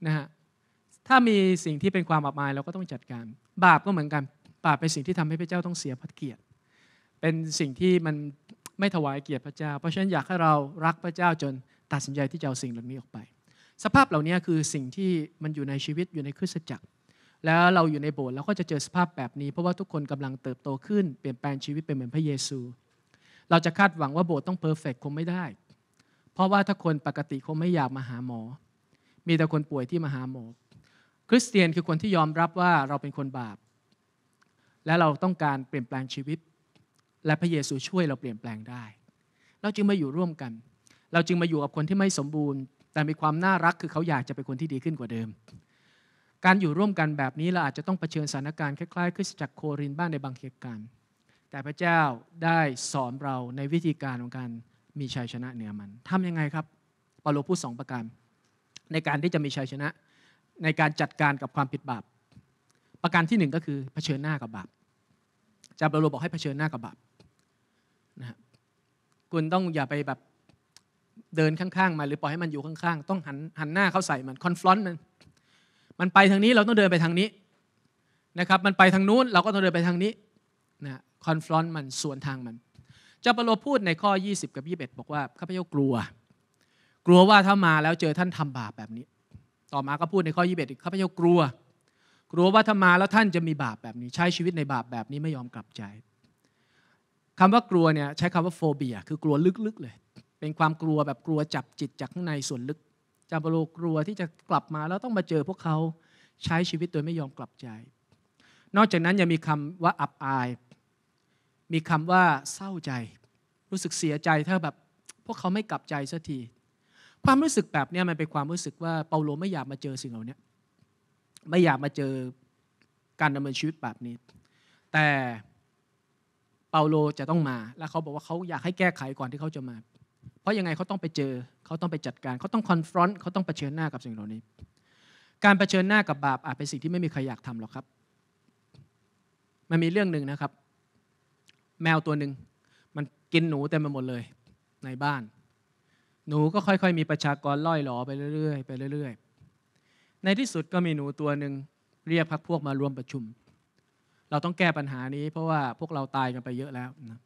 นะฮะถ้ามีสิ่งที่เป็นความอับอายเราก็ต้องจัดการ บาปก็เหมือนกันบาปเป็นสิ่งที่ทำให้พระเจ้าต้องเสียพระเกียรติ เป็นสิ่งที่มันไม่ถวายเกียรติพระเจ้า เพราะฉะนั้นอยากให้เรารักพระเจ้าจนตัดสินใจที่จะเอาสิ่งเหล่านี้ออกไป สภาพเหล่านี้คือสิ่งที่มันอยู่ในชีวิตอยู่ในคริสตจักร แล้วเราอยู่ในโบสถ์เราก็จะเจอสภาพแบบนี้ เพราะว่าทุกคนกำลังเติบโตขึ้นเปลี่ยนแปลงชีวิตเป็นเหมือนพระเยซู เราจะคาดหวังว่าโบสถ์ต้องเพอร์เฟกคงไม่ได้ เพราะว่าถ้าคนปกติคงไม่อยากมาหาหมอมีแต่คนป่วยที่มาหาหมอคริสเตียนคือคนที่ยอมรับว่าเราเป็นคนบาป และเราต้องการเปลี่ยนแปลงชีวิต และพระเยซูช่วยเราเปลี่ยนแปลงได้ เราจึงมาอยู่ร่วมกัน เราจึงมาอยู่กับคนที่ไม่สมบูรณ์แต่มีความน่ารักคือเขาอยากจะเป็นคนที่ดีขึ้นกว่าเดิม การอยู่ร่วมกันแบบนี้เราอาจจะต้องเผชิญสถานการณ์คล้ายๆ คริสตจักรโครินบ้านในบางเหตุการณ์แต่พระเจ้าได้สอนเราในวิธีการของการมีชัยชนะเหนือมันทำยังไงครับเปาโลพูดสองประการในการที่จะมีชัยชนะในการจัดการกับความผิดบาปประการที่หนึ่งก็คือเผชิญหน้ากับบาปจาเปโลบอกให้เผชิญหน้ากับบาปนะครับคุณต้องอย่าไปแบบเดินข้างๆมาหรือปล่อยให้มันอยู่ข้างๆต้องหันหันหน้าเข้าใส่มันคอนฟลอนต์มันมันไปทางนี้เราต้องเดินไปทางนี้นะครับมันไปทางนู้นเราก็ต้องเดินไปทางนี้นะคอนฟลอนต์มันสวนทางมันจาเปโลพูดในข้อ20กับ21บอกว่าข้าพเจ้ากลัวกลัวว่าถ้ามาแล้วเจอท่านทำบาปแบบนี้ ต่อมาก็พูดในข้อ21ข้าพเจ้ากลัว กลัวว่าถ้ามาแล้วท่านจะมีบาปแบบนี้ ใช้ชีวิตในบาปแบบนี้ไม่ยอมกลับใจคำว่ากลัวเนี่ยใช้คำว่าโฟเบีย คือกลัวลึกๆเลย เป็นความกลัวแบบกลัวจับจิตจากข้างในส่วนลึกจาเปโลกลัวที่จะกลับมาแล้วต้องมาเจอพวกเขาใช้ชีวิตโดยไม่ยอมกลับใจ นอกจากนั้นยังมีคำว่าอับอาย มีคำว่าเศร้าใจ รู้สึกเสียใจถ้าแบบพวกเขาไม่กลับใจสักทีความรู้สึกแบบนี้มันเป็นความรู้สึกว่าเปาโล ไม่อยากมาเจอสิ่งเหล่านี้ไม่อยากมาเจอการดำเนินชีวิตแบบนี้ แต่เปาโลจะต้องมา แล้วเขาบอกว่าเขาอยากให้แก้ไขก่อนที่เขาจะมา เพราะยังไงเขาต้องไปเจอเขาต้องไปจัดการ เขาต้องคอนฟรอนต์เขาต้องเผชิญหน้ากับสิ่งเหล่านี้ การเผชิญหน้ากับบาปอาจเป็นสิ่งที่ไม่มีใครอยากทำหรอกครับ มันมีเรื่องหนึ่งนะครับ แมวตัวหนึ่งมันกินหนูเต็มไปหมดเลยในบ้านหนูก็ค่อย ๆ มีประชากรล่อยหลอไปเรื่อยๆไปเรื่อยๆ ในที่สุดก็มีหนูตัวหนึ่งเรียกพักพวกมาร่วมประชุม เราต้องแก้ปัญหานี้เพราะว่าพวกเราตายกันไปเยอะแล้วนะ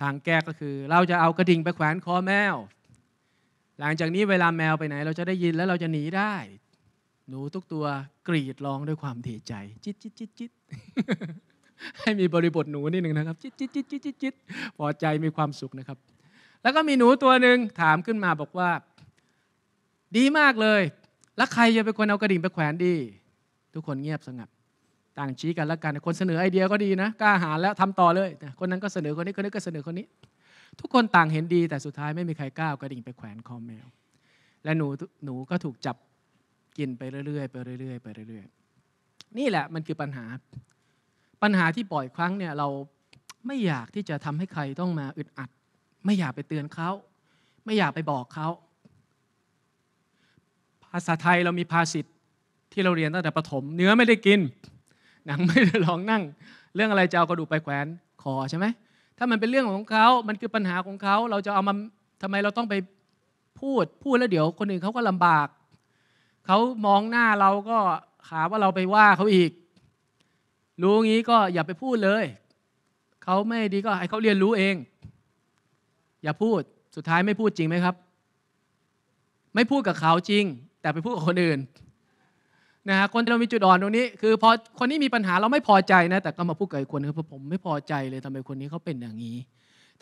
ทางแก้ก็คือเราจะเอากระดิ่งไปแขวนคอแมว หลังจากนี้เวลาแมวไปไหน เราจะได้ยินแล้วเราจะหนีได้ หนูทุกตัวกรีดร้องด้วยความเทใจ จิตจิตจิตจิตให้มีบริบทหนูนิดหนึ่งนะครับ จิตจิตจิตจิตจิตพอใจมีความสุขนะครับแล้วก็มีหนูตัวหนึ่งถามขึ้นมาบอกว่าดีมากเลย แล้วใครจะเป็นคนเอากระดิ่งไปแขวนดี ทุกคนเงียบสงบต่างชี้กันแล้วกันคนเสนอไอเดียก็ดีนะกล้าหาแล้วทำต่อเลยคนนั้นก็เสนอคนนี้คนนี้ก็เสนอคนนี้ ทุกคนต่างเห็นดีแต่สุดท้ายไม่มีใครกล้ากระดิ่งไปแขวนคอแมวและหนูหนูก็ถูกจับกินไปเรื่อยๆไปเรื่อยๆไปเรื่อย ๆ นี่แหละมันคือปัญหาปัญหาที่ปล่อยครั้งเนี่ยเราไม่อยากที่จะทำให้ใครต้องมาอึดอัดไม่อยากไปเตือนเขา ไม่อยากไปบอกเขาภาษาไทยเรามีภาษิตที่เราเรียนตั้งแต่ประถม เนื้อไม่ได้กินหนังไม่ได้ลองนั่ง เรื่องอะไรจะเอากระดูกไปแขวนคอใช่ไหม ถ้ามันเป็นเรื่องของเขา มันคือปัญหาของเขาเราจะเอามาทำไมเราต้องไปพูดพูดแล้วเดี๋ยวคนอื่นเขาก็ลำบากเขามองหน้าเราก็หาว่าเราไปว่าเขาอีก รู้งี้ก็อย่าไปพูดเลย เขาไม่ดีก็ให้เขาเรียนรู้เองอย่าพูด สุดท้ายไม่พูดจริงไหมครับ ไม่พูดกับเขาจริง แต่ไปพูดกับคนอื่นนะฮะคนที่เรามีจุดอ่อนตรงนี้คือพอคนนี้มีปัญหาเราไม่พอใจนะ แต่ก็มาพูดกับคนคือผมไม่พอใจ เลยทำไมคนนี้เขาเป็นอย่างนี้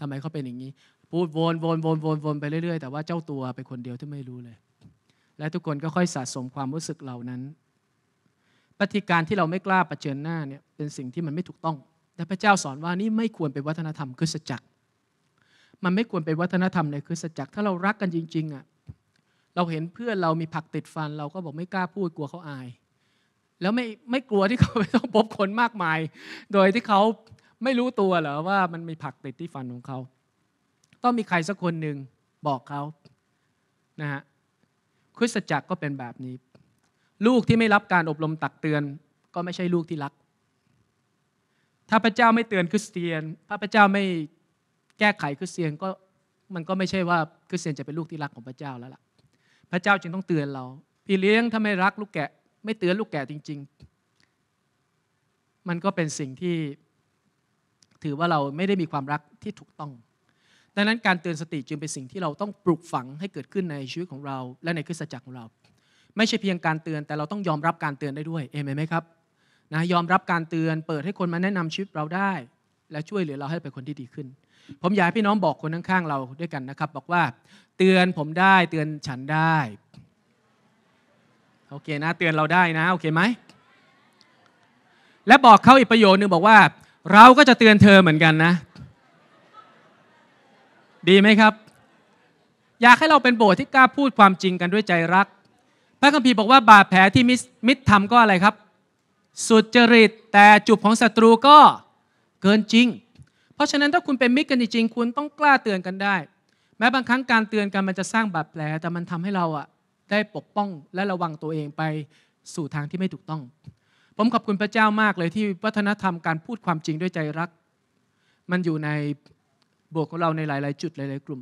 ทำไมเขาเป็นอย่างนี้ พูดวนวนวนวนวนไปเรื่อยๆแต่ว่าเจ้าตัวเป็นคนเดียวที่ไม่รู้เลย และทุกคนก็ค่อยสะสมความรู้สึกเหล่านั้น ปฏิการที่เราไม่กล้าเผชิญหน้าเนี่ยเป็นสิ่งที่มันไม่ถูกต้องแต่พระเจ้าสอนว่านี่ไม่ควรเป็นวัฒนธรรมคริสตจักรมันไม่ควรเป็นวัฒนธรรมในคริสตจักรถ้าเรารักกันจริง ๆอ่ะเราเห็นเพื่อนเรามีผักติดฟัน เราก็บอกไม่กล้าพูดกลัวเขาอาย แล้วไม่ไม่กลัวที่เขาไปต้องพบคนมากมาย โดยที่เขาไม่รู้ตัวหรอว่ามันมีผักติดที่ฟันของเขาต้องมีใครสักคนหนึ่งบอกเขานะฮะคริสตจักรก็เป็นแบบนี้ ลูกที่ไม่รับการอบรมตักเตือน ก็ไม่ใช่ลูกที่รัก ถ้าพระเจ้าไม่เตือนคริสเตียนถ้าพระเจ้าไม่แก้ไขคริสเตียนก็มันก็ไม่ใช่ว่าคริสเตียนจะเป็นลูกที่รักของพระเจ้าแล้วล่ะ พระเจ้าจึงต้องเตือนเรา พี่เลี้ยงถ้าไม่รักลูกแกะไม่เตือนลูกแกะจริง ๆ มันก็เป็นสิ่งที่ถือว่าเราไม่ได้มีความรักที่ถูกต้อง ดังนั้นการเตือนสติจึงเป็นสิ่งที่เราต้องปลูกฝังให้เกิดขึ้นในชีวิตของเรา และในคริสตจักรของเรา ไม่ใช่เพียงการเตือน แต่เราต้องยอมรับการเตือนได้ด้วย เอเมนไหมครับ นะยอมรับการเตือนเปิดให้คนมาแนะนำชีวิตเราได้ และช่วยเหลือเราให้เป็นคนที่ดีขึ้นผมอยากพี่น้องบอกคนข้างๆเราด้วยกันนะครับ บอกว่า เตือนผมได้เตือนฉันได้โอเคนะ เตือนเราได้นะโอเคไหมและบอกเขาอีกประโยชน์หนึ่งบอกว่า เราก็จะเตือนเธอเหมือนกันนะ ดีไหมครับ อยากให้เราเป็นโบสถ์ที่กล้าพูดความจริงกันด้วยใจรักพระคัมภีร์บอกว่าบาดแผลที่มิตรทำก็อะไรครับ สุดจริตแต่จุบของศัตรูก็เกินจริงราะฉะนั้นถ้าคุณเป็นมิตรกันจริงๆคุณต้องกล้าเตือนกันได้ แม้บางครั้งการเตือนกันมันจะสร้างบาดแผลแต่มันทำให้เราอะได้ปกป้องและระวังตัวเองไปสู่ทางที่ไม่ถูกต้องผมขอบคุณพระเจ้ามากเลยที่วัฒนธรรมการพูดความจริงด้วยใจรัก มันอยู่ในบวกของเราในหลาย ๆจุดหลายๆกลุ่ม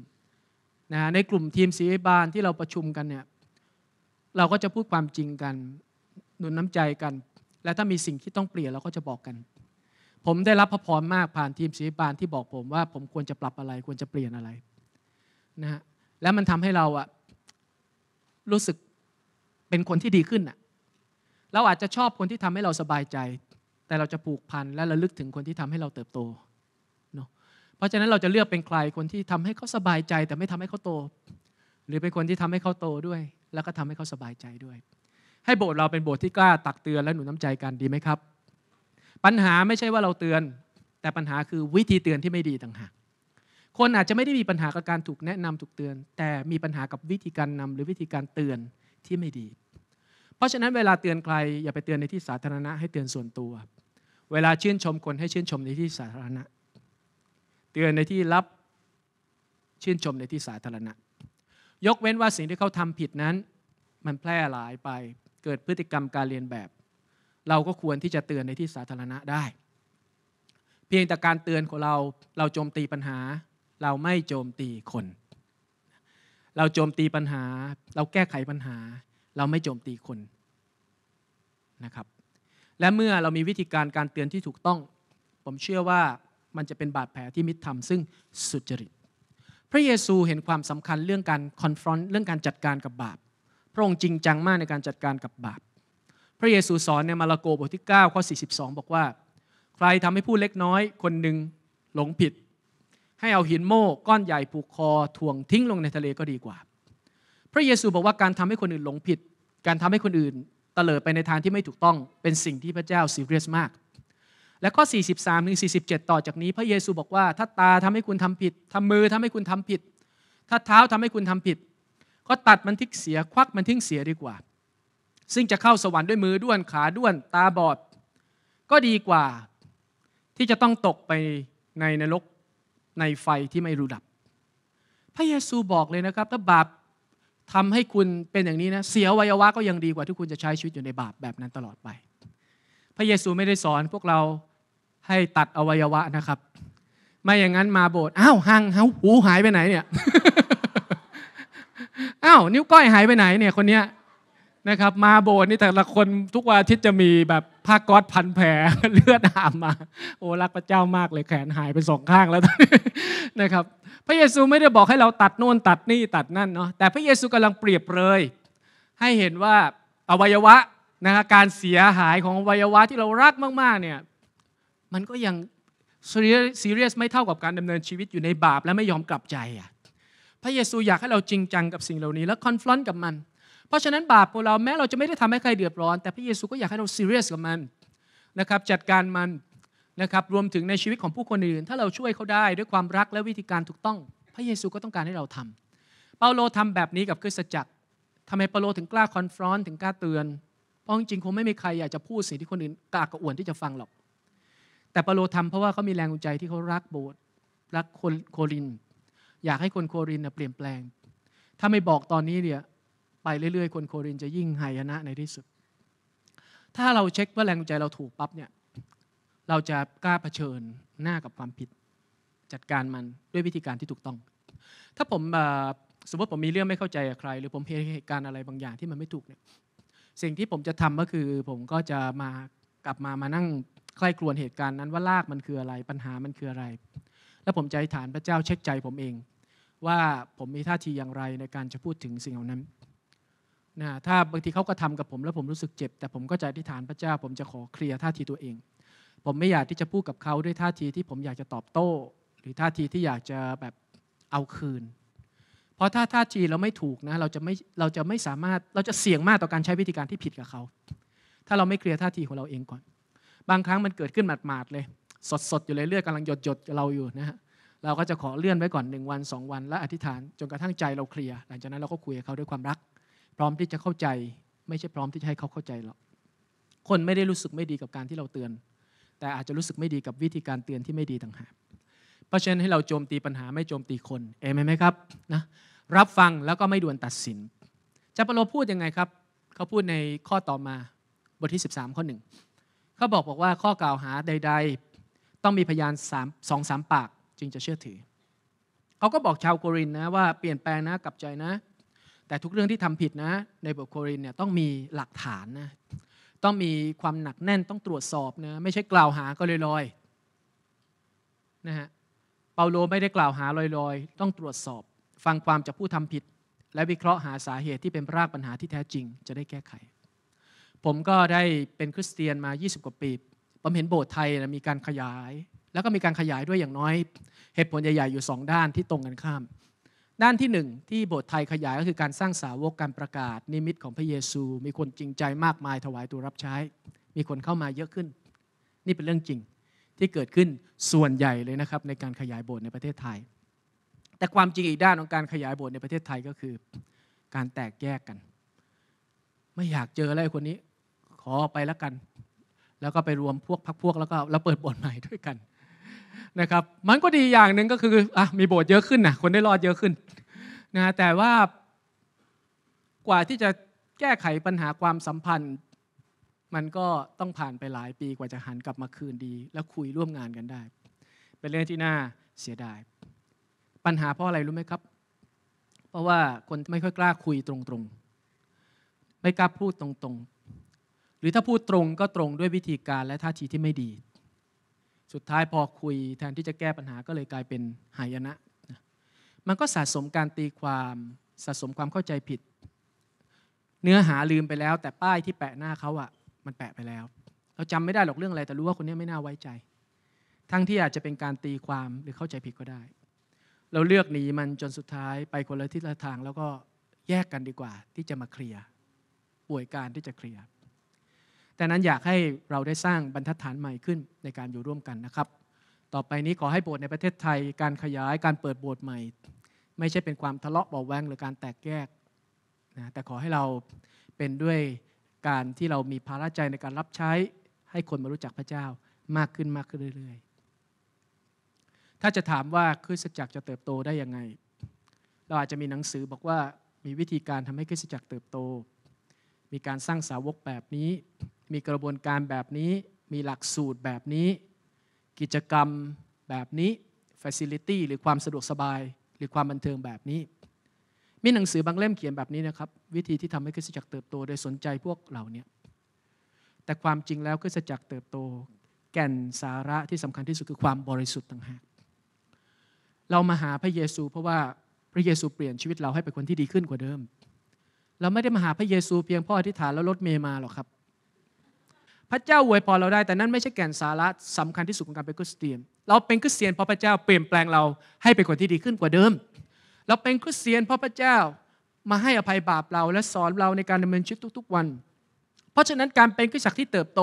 นะในกลุ่มทีมสีบานที่เราประชุมกันเนี่ยเราก็จะพูดความจริงกัน หนุนน้ำใจกัน และถ้ามีสิ่งที่ต้องเปลี่ยนเราก็จะบอกกันผมได้รับพระพรมากผ่านทีมศิลปานที่บอกผมว่า ผมควรจะปรับอะไรควรจะเปลี่ยนอะไรนะฮะแล้วมันทำให้เราอะรู้สึกเป็นคนที่ดีขึ้นอะเราอาจจะชอบคนที่ทำให้เราสบายใจ แต่เราจะผูกพันและระลึกถึงคนที่ทำให้เราเติบโตเนาะเพราะฉะนั้นเราจะเลือกเป็นใครคนที่ทำให้เขาสบายใจ แต่ไม่ทำให้เขาโต หรือเป็นคนที่ทำให้เขาโตด้วย แล้วก็ทำให้เขาสบายใจด้วย ให้โบสถ์เราเป็นโบสถ์ที่กล้าตักเตือนและหนุนน้าใจกันดีไหมครับปัญหาไม่ใช่ว่าเราเตือนแต่ปัญหาคือวิธีเตือนที่ไม่ดีต่างหาก คนอาจจะไม่ได้มีปัญหากับการถูกแนะนำถูกเตือน แต่มีปัญหากับวิธีการนำหรือวิธีการเตือนที่ไม่ดี เพราะฉะนั้นเวลาเตือนใครอย่าไปเตือนในที่สาธารณะให้เตือนส่วนตัว เวลาชื่นชมคนให้ชื่นชมในที่สาธารณะ เตือนในที่รับชื่นชมในที่สาธารณะ ยกเว้นว่าสิ่งที่เขาทำผิดนั้น มันแพร่หลายไปเกิดพฤติกรรมการเรียนแบบเราก็ควรที่จะเตือนในที่สาธารณะได้ เพียงแต่การเตือนของเราเราโจมตีปัญหา เราไม่โจมตีคน เราโจมตีปัญหา เราแก้ไขปัญหา เราไม่โจมตีคนนะครับ และเมื่อเรามีวิธีการการเตือนที่ถูกต้อง ผมเชื่อว่ามันจะเป็นบาดแผลที่มิตรธรรมซึ่งสุจริตพระเยซูเห็นความสำคัญเรื่องการคอนฟรอนต์เรื่องการจัดการกับบาปพระองค์จริงจังมากในการจัดการกับบาปพระเยซูสอนในมาระโกบทที่9ข้อ42บอกว่า ใครทำให้ผู้เล็กน้อยคนหนึ่งหลงผิด ให้เอาหินโม่ก้อนใหญ่ผูกคอถ่วงทิ้งลงในทะเลก็ดีกว่า พระเยซูบอกว่าการทำให้คนอื่นหลงผิด การทำให้คนอื่นเตลิดไปในทางที่ไม่ถูกต้องเป็นสิ่งที่พระเจ้าซีเรียสมาก และข้อ 43ถึง47 ต่อจากนี้ พระเยซูบอกว่า ถ้าตาทำให้คุณทำผิด ทำมือทำให้คุณทำผิด ถ้าเท้าทำให้คุณทำผิด ก็ตัดมันทิ้งเสียควักมันทิ้งเสียดีกว่าซึ่งจะเข้าสวรรค์ด้วยมือด้วนขาด้วนตาบอด ก็ดีกว่าที่จะต้องตกไปในนรกในไฟที่ไม่รู้ดับ พระเยซูบอกเลยนะครับ ถ้าบาปทำให้คุณเป็นอย่างนี้นะเสียวัยวะก็ยังดีกว่าที่คุณจะใช้ชีวิตอยู่ในบาปแบบนั้นตลอดไป พระเยซูไม่ได้สอนพวกเราให้ตัดอวัยวะนะครับไม่อย่างนั้นมาโบสถ์อ้าวห่างหูหายไปไหนเนี่ยอ้าวนิ้วก้อยหายไปไหนเนี่ยคนเนี้ยนะครับมาโบสนี่แต่ละคนทุกวันอาทิตย์จะมีแบบผ้าก๊อตพันแผลเลือดอาบมา โอ้รักพระเจ้ามากเลยแขนหายไปสองข้างแล้วนะครับพระเยซูไม่ได้บอกให้เราตัดโน่นตัดนี่ตัดนั่นเนาะแต่พระเยซูกำลังเปรียบเลย ให้เห็นว่าอวัยวะนะครการเสียหายของอวัยวะที่เรารักมากๆเนี่ยมันก็ยังซีเรียสไม่เท่ากับการดำเนินชีวิตอยู่ในบาปและไม่ยอมกลับใจอ่ะพระเยซูอยากให้เราจริงจังกับสิ่งเหล่านี้ แล้วคอนฟลอนต์กับมันเพราะฉะนั้นบาปของเราแม้เราจะไม่ได้ทำให้ใครเดือดร้อน แต่พระเยซูก็อยากให้เราซีเรียสกับมันนะครับจัดการมันนะครับรวมถึงในชีวิตของผู้คนอื่น ถ้าเราช่วยเขาได้ด้วยความรักและวิธีการถูกต้อง พระเยซูก็ต้องการให้เราทำ เปาโลทำแบบนี้กับคริสตจักรทำไมเปาโลถึงกล้าคอนฟรอนต์ถึงกล้าเตือนเพราะจริงๆคงไม่มีใครอยากจะพูดสิ่งที่คนอื่นกล้ากระอ่วนที่จะฟังหรอก แต่เปาโลทำเพราะว่าเขามีแรงงใจที่เขารักโบสถ์รักคนโครินอยากให้คนโครินเปลี่ยนแปลงถ้าไม่บอกตอนนี้เนี่ยไปเรื่อยๆ คนโครินจะยิ่งหายนะในที่สุด ถ้าเราเช็คว่าแรงใจเราถูกปั๊บเนี่ย เราจะกล้าเผชิญหน้ากับความผิดจัดการมันด้วยวิธีการที่ถูกต้อง ถ้าผมสมมติผมมีเรื่องไม่เข้าใจกับใคร หรือผมเห็นเหตุการณ์อะไรบางอย่างที่มันไม่ถูกเนี่ย สิ่งที่ผมจะทำก็คือผมก็จะมากลับมามานั่งใคร่ครวญเหตุการณ์นั้นว่ารากมันคืออะไร ปัญหามันคืออะไร แล้วผมจะใษฐานพระเจ้าเช็คใจผมเอง ว่าผมมีท่าทีอย่างไรในการจะพูดถึงสิ่งเหล่านั้นนะถ้าบางทีเขาก็ทำกับผมแล้วผมรู้สึกเจ็บ แต่ผมก็จะอธิษฐานพระเจ้าผมจะขอเคลียร์ท่าทีตัวเอง ผมไม่อยากที่จะพูดกับเขาด้วยท่าทีที่ผมอยากจะตอบโต้ หรือท่าทีที่อยากจะแบบเอาคืน เพราะถ้าท่าทีเราไม่ถูกนะเราจะไม่เราจะไม่สามารถเราจะเสี่ยงมากต่อการใช้วิธีการที่ผิดกับเขาถ้าเราไม่เคลียร์ท่าทีของเราเองก่อน บางครั้งมันเกิดขึ้นหมาดๆเลย สดๆอยู่เลยเลือดกำลังหยดหยดเราอยู่นะฮะเราก็จะขอเลื่อนไว้ก่อนหนึ่งวันสองวัน และอธิษฐานจนกระทั่งใจเราเคลียร์หลังจากนั้นเราก็คุยกับเขาด้วยความรักร้อมที่จะเข้าใจไม่ใช่พร้อมที่จะให้เขาเข้าใจหรอกคนไม่ได้รู้สึกไม่ดีกับการที่เราเตือน แต่อาจจะรู้สึกไม่ดีกับวิธีการเตือนที่ไม่ดีต่างหากเพราะฉะนั้นให้เราโจมตีปัญหาไม่โจมตีคนเอเมนไหมครับนะรับฟังแล้วก็ไม่ด่วนตัดสินจะเปโลพูดยังไงครับ เขาพูดในข้อต่อมาบทที่ 13ข้อหนึ่งเขาบอกบอกว่าข้อกล่าวหาใด ๆ ต้องมีพยานสองสามปากจึงจะเชื่อถือเขาก็บอกชาวโกรินนะว่าเปลี่ยนแปลงนะกลับใจนะแต่ทุกเรื่องที่ทำผิดนะในบทโครินเนี่ยต้องมีหลักฐานนะต้องมีความหนักแน่นต้องตรวจสอบนะไม่ใช่กล่าวหาก็ลอยๆนะฮะเปาโลไม่ได้กล่าวหาลอยๆ ต้องตรวจสอบ ฟังความจากผู้ทำผิด และวิเคราะห์หาสาเหตุที่เป็นรากปัญหาที่แท้จริง จะได้แก้ไข ผมก็ได้เป็นคริสเตียนมา20กว่าปีผมเห็นโบสถ์ไทยนะมีการขยาย แล้วก็มีการขยายด้วยอย่างน้อย เหตุผลใหญ่ๆอยู่ 2 ด้านที่ตรงกันข้ามด้านที่หนึ่งที่โบสถ์ไทยขยายก็คือการสร้างสาวกการประกาศนิมิตของพระเยซู มีคนจริงใจมากมายถวายตัวรับใช้ มีคนเข้ามาเยอะขึ้น นี่เป็นเรื่องจริงที่เกิดขึ้นส่วนใหญ่เลยนะครับในการขยายโบสถ์ในประเทศไทย แต่ความจริงอีกด้านของการขยายโบสถ์ในประเทศไทยก็คือ การแตกแยกกัน ไม่อยากเจออะไรคนนี้ ขอไปแล้วกัน แล้วก็ไปรวมพวกพักพวกแล้วก็แล้วเปิดโบสถ์ใหม่ด้วยกันนะครับมันก็ดีอย่างหนึ่งก็คืออ่ะมีโบสถ์เยอะขึ้นนะคนได้รอดเยอะขึ้นนะแต่ว่ากว่าที่จะแก้ไขปัญหาความสัมพันธ์ มันก็ต้องผ่านไปหลายปีกว่าจะหันกลับมาคืนดี และคุยร่วมงานกันได้ เป็นเรื่องที่น่าเสียดาย ปัญหาเพราะอะไรรู้ไหมครับ เพราะว่าคนไม่ค่อยกล้าคุยตรงๆไม่กล้าพูดตรงๆ หรือถ้าพูดตรงก็ตรงด้วยวิธีการและท่าทีที่ไม่ดีสุดท้ายพอคุยแทนที่จะแก้ปัญหาก็เลยกลายเป็นหายนะ มันก็สะสมการตีความ สะสมความเข้าใจผิด เนื้อหาลืมไปแล้ว แต่ป้ายที่แปะหน้าเขาอะมันแปะไปแล้วเราจำไม่ได้หรอกเรื่องอะไรแต่รู้ว่าคนนี้ไม่น่าไว้ใจ ทั้งที่อาจจะเป็นการตีความหรือเข้าใจผิดก็ได้ เราเลือกหนีมันจนสุดท้ายไปคนละทิศละทางแล้วก็แยกกันดีกว่าที่จะมาเคลียร์ป่วยการที่จะเคลียร์แต่นั้นอยากให้เราได้สร้างบรรทัดฐานใหม่ขึ้นในการอยู่ร่วมกันนะครับ ต่อไปนี้ขอให้โบสถ์ในประเทศไทย การขยายการเปิดโบสถ์ใหม่ ไม่ใช่เป็นความทะเลาะเบาแวงหรือการแตกแยกนะแต่ขอให้เราเป็นด้วยการที่เรามีภาระใจในการรับใช้ ให้คนมารู้จักพระเจ้ามากขึ้นมากขึ้นเรื่อยๆ ถ้าจะถามว่าคริสตจักรจะเติบโตได้ยังไง เราอาจจะมีหนังสือบอกว่ามีวิธีการทำให้คริสตจักรเติบโต มีการสร้างสาวกแบบนี้มีกระบวนการแบบนี้ มีหลักสูตรแบบนี้ กิจกรรมแบบนี้ฟ a สิลิตี้หรือความสะดวกสบาย หรือความบันเทิงแบบนี้ มีหนังสือบางเล่มเขียนแบบนี้นะครับวิธีที่ทำให้คริสตจักรเติบโตโดยสนใจพวกเหล่านี้แต่ความจริงแล้วคริสตจักรเติบโต แก่นสาระที่สำคัญที่สุดคือความบริสุทธิ์ต่างหาก เรามาหาพระเยซู เพราะว่าพระเยซูเปลี่ยนชีวิตเราให้เป็นคนที่ดีขึ้นกว่าเดิม เราไม่ได้มาหาพระเยซูเพียงพ่ออธิษฐานแล้วรถเมย์มาหรอกครับพระเจ้าอวยพรเราได้แต่นั่นไม่ใช่แก่นสาระสำคัญที่สุดของการเป็นคริสเตียนเราเป็นคริสเตียนเพราะพระเจ้าเปลี่ยนแปลงเราให้เป็นคนที่ดีขึ้นกว่าเดิม เราเป็นคริสเตียนเพราะพระเจ้ามาให้อภัยบาปเรา และสอนเราในการดำเนินชีวิตทุกๆวัน เพราะฉะนั้นการเป็นคริสตจักรที่เติบโต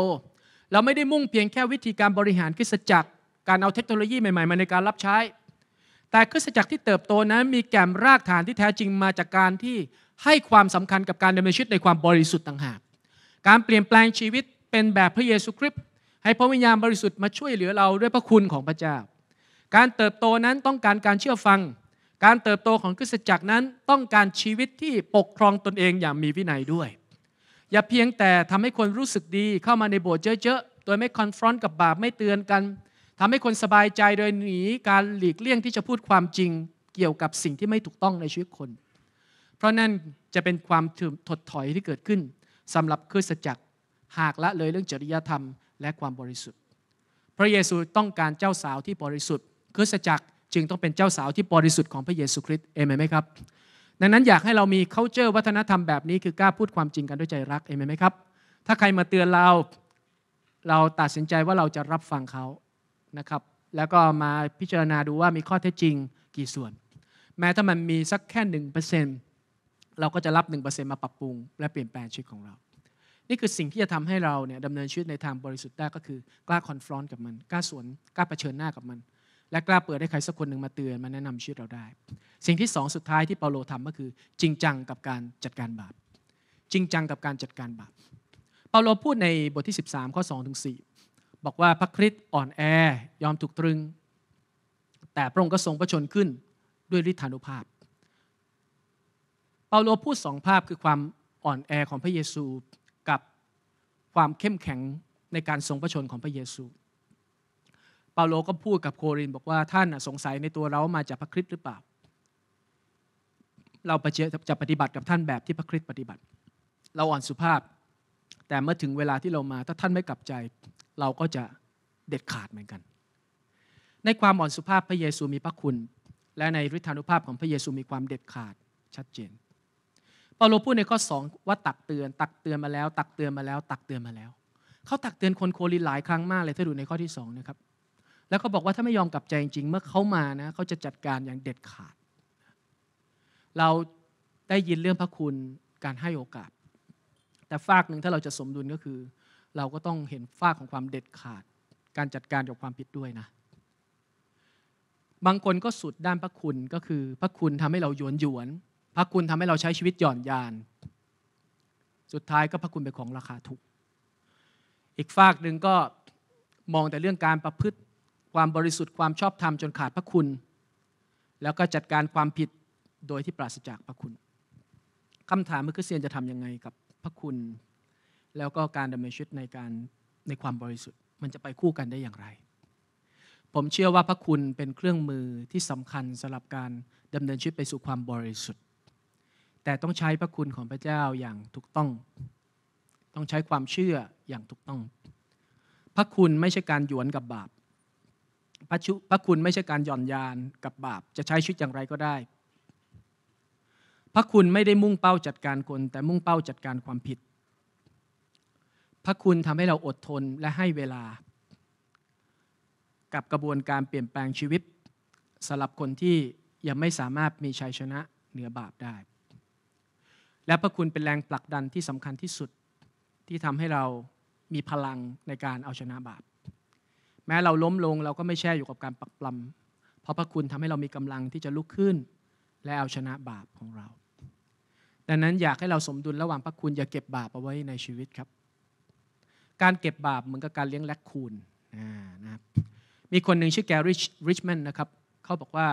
เราไม่ได้มุ่งเพียงแค่วิธีการบริหารคริสตจักรการเอาเทคโนโลยีใหม่ๆมาในการรับใช้ แต่คริสตจักรที่เติบโตนั้นมีแก่รากฐานที่แท้จริงมาจากการที่ให้ความสำคัญกับการดำเนินชีวิตในความบริสุทธิ์ต่างหากการเปลี่ยนแปลงชีวิตเป็นแบบพระเยซูคริสต์ให้พระวิญญาณบริสุทธิ์มาช่วยเหลือเราด้วยพระคุณของพระเจ้า การเติบโตนั้นต้องการการเชื่อฟัง การเติบโตของคริสตจักรนั้นต้องการชีวิตที่ปกครองตนเองอย่างมีวินัยด้วย อย่าเพียงแต่ทำให้คนรู้สึกดีเข้ามาในโบสถ์เยอะๆโดยไม่คอนฟรอนต์กับบาปไม่เตือนกัน ทำให้คนสบายใจโดยหนี การหลีกเลี่ยงที่จะพูดความจริงเกี่ยวกับสิ่งที่ไม่ถูกต้องในชีวิตคน เพราะนั่นจะเป็นความถดถอยที่เกิดขึ้น สำหรับคริสตจักรหากละเลยเรื่องจริยธรรมและความบริสุทธิ์ พระเยซูต้องการเจ้าสาวที่บริสุทธิ์คริสจักรจึงต้องเป็นเจ้าสาวที่บริสุทธิ์ของพระเยซูคริสต์ เอเมนไหมครับ ดังนั้นอยากให้เรามีเค้าเจอร์วัฒนธรรมแบบนี้คือกล้าพูดความจริงกันด้วยใจรัก เอเมนไหมครับ ถ้าใครมาเตือนเรา เราตัดสินใจว่าเราจะรับฟังเขานะครับ แล้วก็มาพิจารณาดูว่ามีข้อเท็จจริงกี่ส่วน แม้ถ้ามันมีสักแค่หนึ่งเปอร์เซ็นต์เราก็จะรับหนึ่งเปอร์เซ็นต์มาปรับปรุง และเปลี่ยนแปลงชีวิตของเรานี่คือสิ่งที่จะทำให้เราเนี่ยดำเนินชีวิตในทางบริสุทธิ์ได้ ก็คือกล้าคอนฟรอนต์กับมันกล้าสวนกล้าเผชิญหน้ากับมัน และกล้าเปิดให้ใครสักคนหนึ่งมาเตือนมาแนะนำชีวิตเราได้ สิ่งที่สองสุดท้ายที่เปาโลทำก็คือ จริงจังกับการจัดการบาปจริงจังกับการจัดการบาปเปาโลพูดในบทที่ 13 ข้อ2ถึง4บอกว่าพระคริสต์อ่อนแอยอมถูกตรึง แต่พระองค์ก็ทรงประชนขึ้นด้วยฤทธานุภาพ เปาโลพูดสองภาพ คือความอ่อนแอของพระเยซูความเข้มแข็งในการทรงพระชนของพระเยซู เปาโลก็พูดกับโครินบอกว่าท่านสงสัยในตัวเรามาจากพระคริสต์หรือเปล่า เราจะปฏิบัติกับท่านแบบที่พระคริสต์ปฏิบัติ เราอ่อนสุภาพ แต่เมื่อถึงเวลาที่เรามาถ้าท่านไม่กลับใจ เราก็จะเด็ดขาดเหมือนกัน ในความอ่อนสุภาพพระเยซูมีพระคุณ และในฤทธานุภาพของพระเยซูมีความเด็ดขาดชัดเจนเปาโลพูดในข้อสองว่าตักเตือน ตักเตือนมาแล้ว ตักเตือนมาแล้ว ตักเตือนมาแล้วเขาตักเตือนคนโคลินหลายครั้งมาก เลยถ้าดูในข้อที่สองนะครับแล้วเขาบอกว่าถ้าไม่ยอมกลับใจจริง ๆ เมื่อเขามานะเขาจะจัดการอย่างเด็ดขาด เราได้ยินเรื่องพระคุณการให้โอกาส แต่ฝากหนึ่งถ้าเราจะสมดุลก็คือ เราก็ต้องเห็นฝากของความเด็ดขาด การจัดการกับความผิดด้วยนะ บางคนก็สุดด้านพระคุณก็คือพระคุณทำให้เราหยวนหยวนพระคุณทำให้เราใช้ชีวิตหย่อนยาน สุดท้ายก็พระคุณเป็นของราคาถูก อีกฝากหนึ่งก็มองแต่เรื่องการประพฤติความบริสุทธิ์ความชอบธรรมจนขาดพระคุณ แล้วก็จัดการความผิดโดยที่ปราศจากพระคุณ คำถามมือคริสเตียนจะทํำยังไงกับพระคุณ แล้วก็การดำเนินชีวิตในการในความบริสุทธิ์ มันจะไปคู่กันได้อย่างไร ผมเชื่อว่าพระคุณเป็นเครื่องมือที่สำคัญสำหรับการดำเนินชีวิตไปสู่ความบริสุทธิ์แต่ต้องใช้พระคุณของพระเจ้าอย่างถูกต้อง ต้องใช้ความเชื่ออย่างถูกต้อง พระคุณไม่ใช่การหยวนกับบาปพระชุพระคุณไม่ใช่การหย่อนยานกับบาป จะใช้ชีวิตอย่างไรก็ได้ พระคุณไม่ได้มุ่งเป้าจัดการคน แต่มุ่งเป้าจัดการความผิด พระคุณทำให้เราอดทนและให้เวลา กับกระบวนการเปลี่ยนแปลงชีวิตสำหรับคนที่ยังไม่สามารถมีชัยชนะเหนือบาปได้และพระคุณเป็นแรงผลักดันที่สำคัญที่สุดที่ทำให้เรามีพลังในการเอาชนะบาปแม้เราล้มลงเราก็ไม่แช่อยู่กับการปักปลำเพราะพระคุณทำให้เรามีกำลังที่จะลุกขึ้น และเอาชนะบาปของเรา ดังนั้นอยากให้เราสมดุลระหว่างพระคุณอย่าเก็บบาปเอาไว้ในชีวิตครับ การเก็บบาปเหมือนกับการเลี้ยงแลกคูณนะครับมีคนหนึ่งชื่อแกริชริชแมนนะครับเขาบอกว่า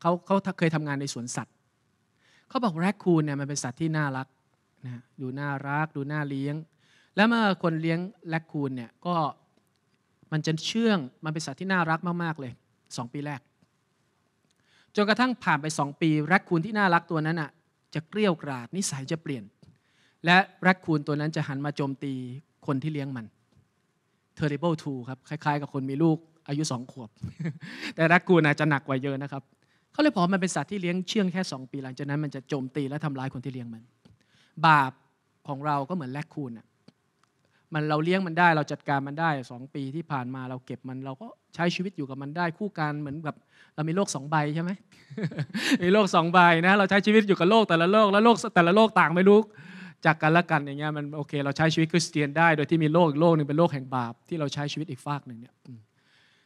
เขาเขาเคยทำงานในสวนสัตว์เขาบอกแรคคูนเนี่ยมันเป็นสัตว์ที่น่ารักนะดูน่ารักดูน่าเลี้ยง แล้วเมื่อคนเลี้ยงแรคคูนเนี่ยก็มันจะเชื่องมันเป็นสัตว์ที่น่ารักมากๆเลยสองปีแรกจนกระทั่งผ่านไปสองปีแรคคูนที่น่ารักตัวนั้นอ่ะ จะเกลี้ยกราด นิสัยจะเปลี่ยน และแรคคูนตัวนั้นจะหันมาโจมตีคนที่เลี้ยงมัน Terrible Two ครับคล้ายๆ กับคนมีลูกอายุสองขวบ แต่แรคคูนอาจจะหนักกว่าเยอะนะครับเขาเลยพอมมันเป็นสัตว์ที่เลี้ยงเชื่องแค่สองปี หลังจากนั้นมันจะโจมตีและทำลายคนที่เลี้ยงมัน บาปของเราก็เหมือนแลกคูณอ่ะมันเราเลี้ยงมันได้เราจัดการมันได้สองปีที่ผ่านมาเราเก็บมัน เราก็ใช้ชีวิตอยู่กับมันได้คู่กันเหมือนแบบเรามีโลกสองใบใช่ไหมมีโลกสองใบนะ เราใช้ชีวิตอยู่กับโลกแต่ละโลกแล้วโลกแต่ละโลกต่างไม่รู้จากกันละกันอย่างเงี้ยมันโอเค เราใช้ชีวิตคริสเตียนได้โดยที่มีโลกอีกโลกหนึ่งเป็นโลกแห่งบาป ที่เราใช้ชีวิตอีกฟากหนึ่งเนี่ย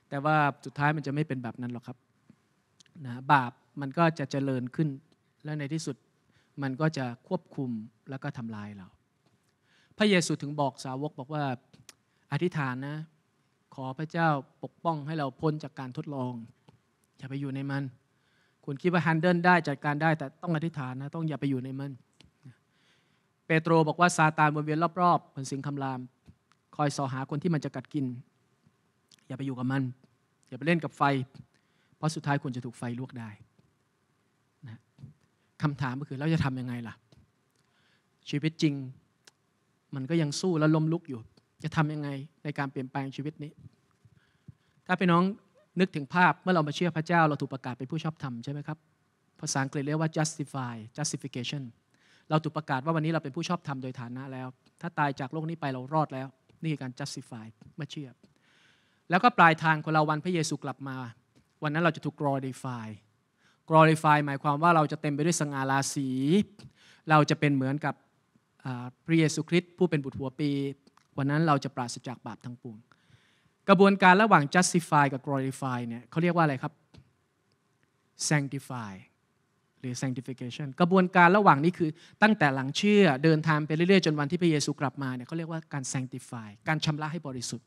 แต่ว่าสุดท้ายมันจะไม่เป็นแบบนั้นหรอกครับนะบาปมันก็จะเจริญขึ้น และในที่สุดมันก็จะควบคุมแล้วก็ทำลายเรา พระเยซูถึงบอกสาวกบอกว่าอธิษฐานนะ ขอพระเจ้าปกป้องให้เราพ้นจากการทดลอง อย่าไปอยู่ในมัน คุณคิดว่าฮันเดิลได้จัดการได้ แต่ต้องอธิษฐานนะต้องอย่าไปอยู่ในมันเปโตรบอกว่าซาตานวนเวียนรอบๆเหมือนสิงคำราม คอยสอหาคนที่มันจะกัดกิน อย่าไปอยู่กับมัน อย่าไปเล่นกับไฟเพราะสุดท้ายคุณจะถูกไฟลวกได้นะคำถามก็คือเราจะทำยังไงล่ะ ชีวิตจริง มันก็ยังสู้และล้มลุกอยู่ จะทำยังไงในการเปลี่ยนแปลงชีวิตนี้ ถ้าพี่น้องนึกถึงภาพเมื่อเรามาเชื่อพระเจ้า เราถูกประกาศเป็นผู้ชอบธรรมใช่ไหมครับภาษาอังกฤษเรียกว่า justify justification เราถูกประกาศว่าวันนี้เราเป็นผู้ชอบธรรมโดยฐานะแล้ว ถ้าตายจากโลกนี้ไปเรารอดแล้ว นี่คือการ justify เมื่อเชื่อแล้วก็ปลายทางของเราวันพระเยซูกลับมาวันนั้นเราจะถูก glorify glorify หมายความว่าเราจะเต็มไปด้วยสง่าราศี เราจะเป็นเหมือนกับพระเยซูคริสต์ผู้เป็นบุตรหัวปี วันนั้นเราจะปราศจากบาปทั้งปวงกระบวนการระหว่าง justify กับ glorify เนี่ยเขาเรียกว่าอะไรครับ sanctify หรือ sanctification กระบวนการระหว่างนี้คือตั้งแต่หลังเชื่อเดินทางไปเรื่อยๆจนวันที่พระเยซูกลับมาเนี่ยเขาเรียกว่าการ sanctify การชำระให้บริสุทธิ์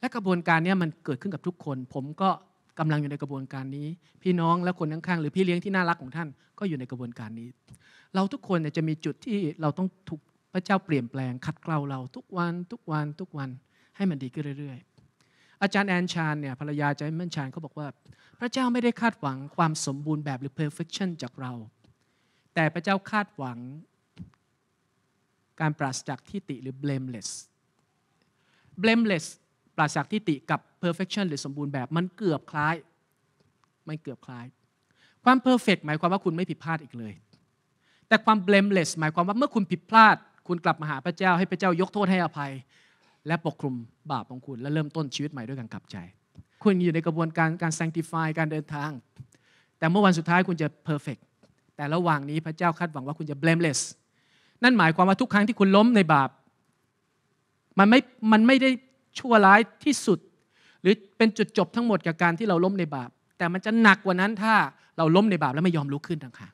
และกระบวนการนี้มันเกิดขึ้นกับทุกคนผมก็กำลังอยู่ในกระบวนการนี้ พี่น้องและคนข้างๆหรือพี่เลี้ยงที่น่ารักของท่านก็อยู่ในกระบวนการนี้ เราทุกคนจะมีจุดที่เราต้องถูกพระเจ้าเปลี่ยนแปลงขัดเกลาเรา ทุกวัน ทุกวันทุกวันให้มันดีขึ้นเรื่อยๆอาจารย์แอนชานเนี่ยภรรยาใจมั่นชานเขาบอกว่า พระเจ้าไม่ได้คาดหวังความสมบูรณ์แบบหรือ perfection จากเรา แต่พระเจ้าคาดหวัง การปราศจากทิฏฐิหรือ blameless blameless ราศจากทิฏฐิกับ perfection หรือสมบูรณ์แบบมันเกือบคล้าย ไม่เกือบคล้าย ความ perfect หมายความว่าคุณไม่ผิดพลาดอีกเลยแต่ความ blameless หมายความว่าเมื่อคุณผิดพลาด คุณกลับมาหาพระเจ้าให้พระเจ้ายกโทษให้อภัย และปกคลุมบาปของคุณ และเริ่มต้นชีวิตใหม่ด้วยการกลับใจคุณอยู่ในกระบวนการการ sanctify การเดินทาง แต่เมื่อวันสุดท้ายคุณจะ perfect แต่ระหว่างนี้พระเจ้าคาดหวังว่าคุณจะ blameless นั่นหมายความว่าทุกครั้งที่คุณล้มในบาปมันไม่มันไม่ได้ชั่วร้ายที่สุดหรือเป็นจุดจบทั้งหมดกับการที่เราล้มในบาป แต่มันจะหนักกว่านั้นถ้าเราล้มในบาปแล้วไม่ยอมลุกขึ้นต่างหาก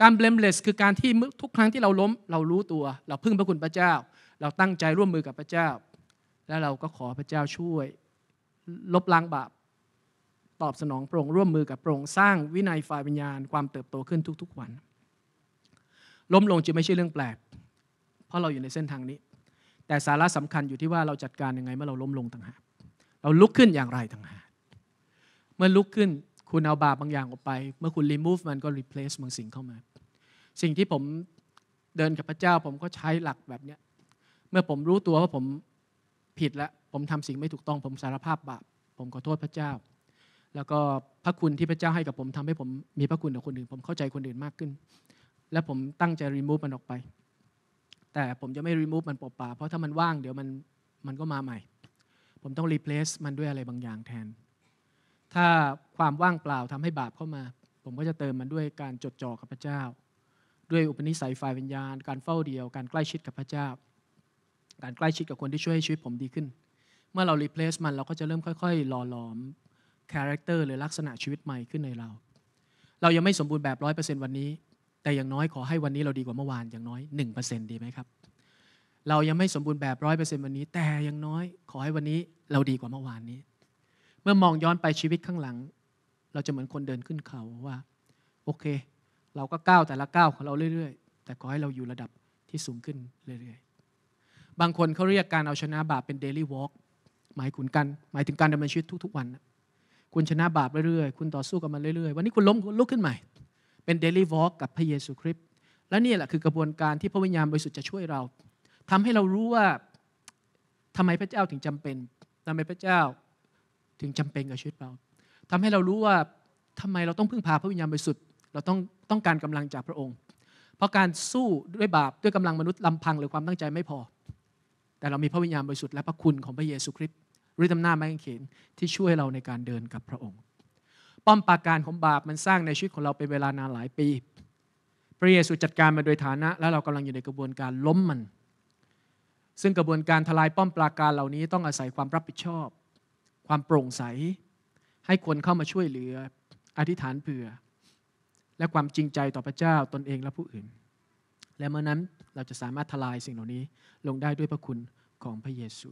การ blameless คือการที่ทุกครั้งที่เราล้มเรารู้ตัว เราพึ่งพระคุณพระเจ้า เราตั้งใจร่วมมือกับพระเจ้า แล้วเราก็ขอพระเจ้าช่วย ลบล้างบาป ตอบสนองโปร่งร่วมมือกับโปร่งสร้างวินัยฝ่ายวิญญาณความเติบโตขึ้นทุก ๆวันล้มลงจะไม่ใช่เรื่องแปลก เพราะเราอยู่ในเส้นทางนี้แต่สาระสำคัญอยู่ที่ว่าเราจัดการยังไง เมื่อเราล้มลงต่างหากเราลุกขึ้นอย่างไรต่างหากเมื่อลุกขึ้นคุณเอาบาปบางอย่างออกไปเมื่อคุณรีมูฟมันก็รีเพลซบางสิ่งเข้ามาสิ่งที่ผมเดินกับพระเจ้าผมก็ใช้หลักแบบเนี้ยเมื่อผมรู้ตัวว่าผมผิดแล้วผมทำสิ่งไม่ถูกต้องผมสารภาพบาปผมขอโทษพระเจ้า แล้วก็พระคุณที่พระเจ้าให้กับผมทำให้ผมมีพระคุณต่อคนอื่นผมเข้าใจคนอื่นมากขึ้น และผมตั้งใจรีมูฟมันออกไปแต่ผมจะไม่รีมูฟมันเปล่าเพราะถ้ามันว่างเดี๋ยวมันมันก็มาใหม่ ผมต้องรีเพลซมันด้วยอะไรบางอย่างแทน ถ้าความว่างเปล่าทำให้บาปเข้ามา ผมก็จะเติมมันด้วยการจดจ่อกับพระเจ้า ด้วยอุปนิสัยฝ่ายวิญญาณการเฝ้าเดียวการใกล้ชิดกับพระเจ้าการใกล้ชิดกับคนที่ช่วยให้ชีวิตผมดีขึ้น เมื่อเรารีเพลซมันเราก็จะเริ่มค่อย ๆ หล่อหลอมคาแรคเตอร์หรือลักษณะชีวิตใหม่ขึ้นในเราเรายังไม่สมบูรณ์แบบร้อยเปอร์เซนต์วันนี้แต่อย่างน้อยขอให้วันนี้เราดีกว่าเมื่อวานอย่างน้อย1%ดีไหมครับเรายังไม่สมบูรณ์แบบร้อยเปอร์เซ็นต์วันนี้ แต่อย่างน้อยขอให้วันนี้เราดีกว่าเมื่อวานนี้ เมื่อมองย้อนไปชีวิตข้างหลัง เราจะเหมือนคนเดินขึ้นเขาว่า โอเค เราก็ก้าวแต่ละก้าวของเราเรื่อย ๆ แต่ขอให้เราอยู่ระดับที่สูงขึ้นเรื่อยๆ บางคนเขาเรียกการเอาชนะบาปเป็นเดลี่วอล์กหมายคุณกัน หมายถึงการดำเนินชีวิตทุก ๆ วันคุณชนะบาปเรื่อยๆคุณต่อสู้กับมันเรื่อยๆวันนี้คุณล้มคุณลุกขึ้นใหม่เป็นเดลี่วอล์กกับพระเยซูคริสต์และนี่แหละคือกระบวนการที่พระวิญญาณบริสุทธิ์จะช่วยเรา ทำให้เรารู้ว่าทำไมพระเจ้าถึงจำเป็นทำไมพระเจ้าถึงจำเป็นกับชีวิตเราทำให้เรารู้ว่าทำไมเราต้องพึ่งพาพระวิญญาณบริสุทธิ์เราต้องต้องการกำลังจากพระองค์ เพราะการสู้ด้วยบาปด้วยกำลังมนุษย์ลำพังหรือความตั้งใจไม่พอแต่เรามีพระวิญญาณบริสุทธิ์และพระคุณของพระเยซูคริสต์ฤทธิ์อำนาจไม้กางเขนที่ช่วยเราในการเดินกับพระองค์ป้อมปราการของบาปมันสร้างในชีวิตของเราเป็นเวลานานหลายปีพระเยซูจัดการมาโดยฐานะแล้วเรากำลังอยู่ในกระบวนการล้มมัน ซึ่งกระบวนการทลายป้อมปราการเหล่านี้ต้องอาศัยความรับผิดชอบ ความโปร่งใส ให้คนเข้ามาช่วยเหลืออธิษฐานเผื่อ และความจริงใจต่อพระเจ้าตนเองและผู้อื่น และเมื่อนั้นเราจะสามารถทลายสิ่งเหล่านี้ลงได้ด้วยพระคุณของพระเยซู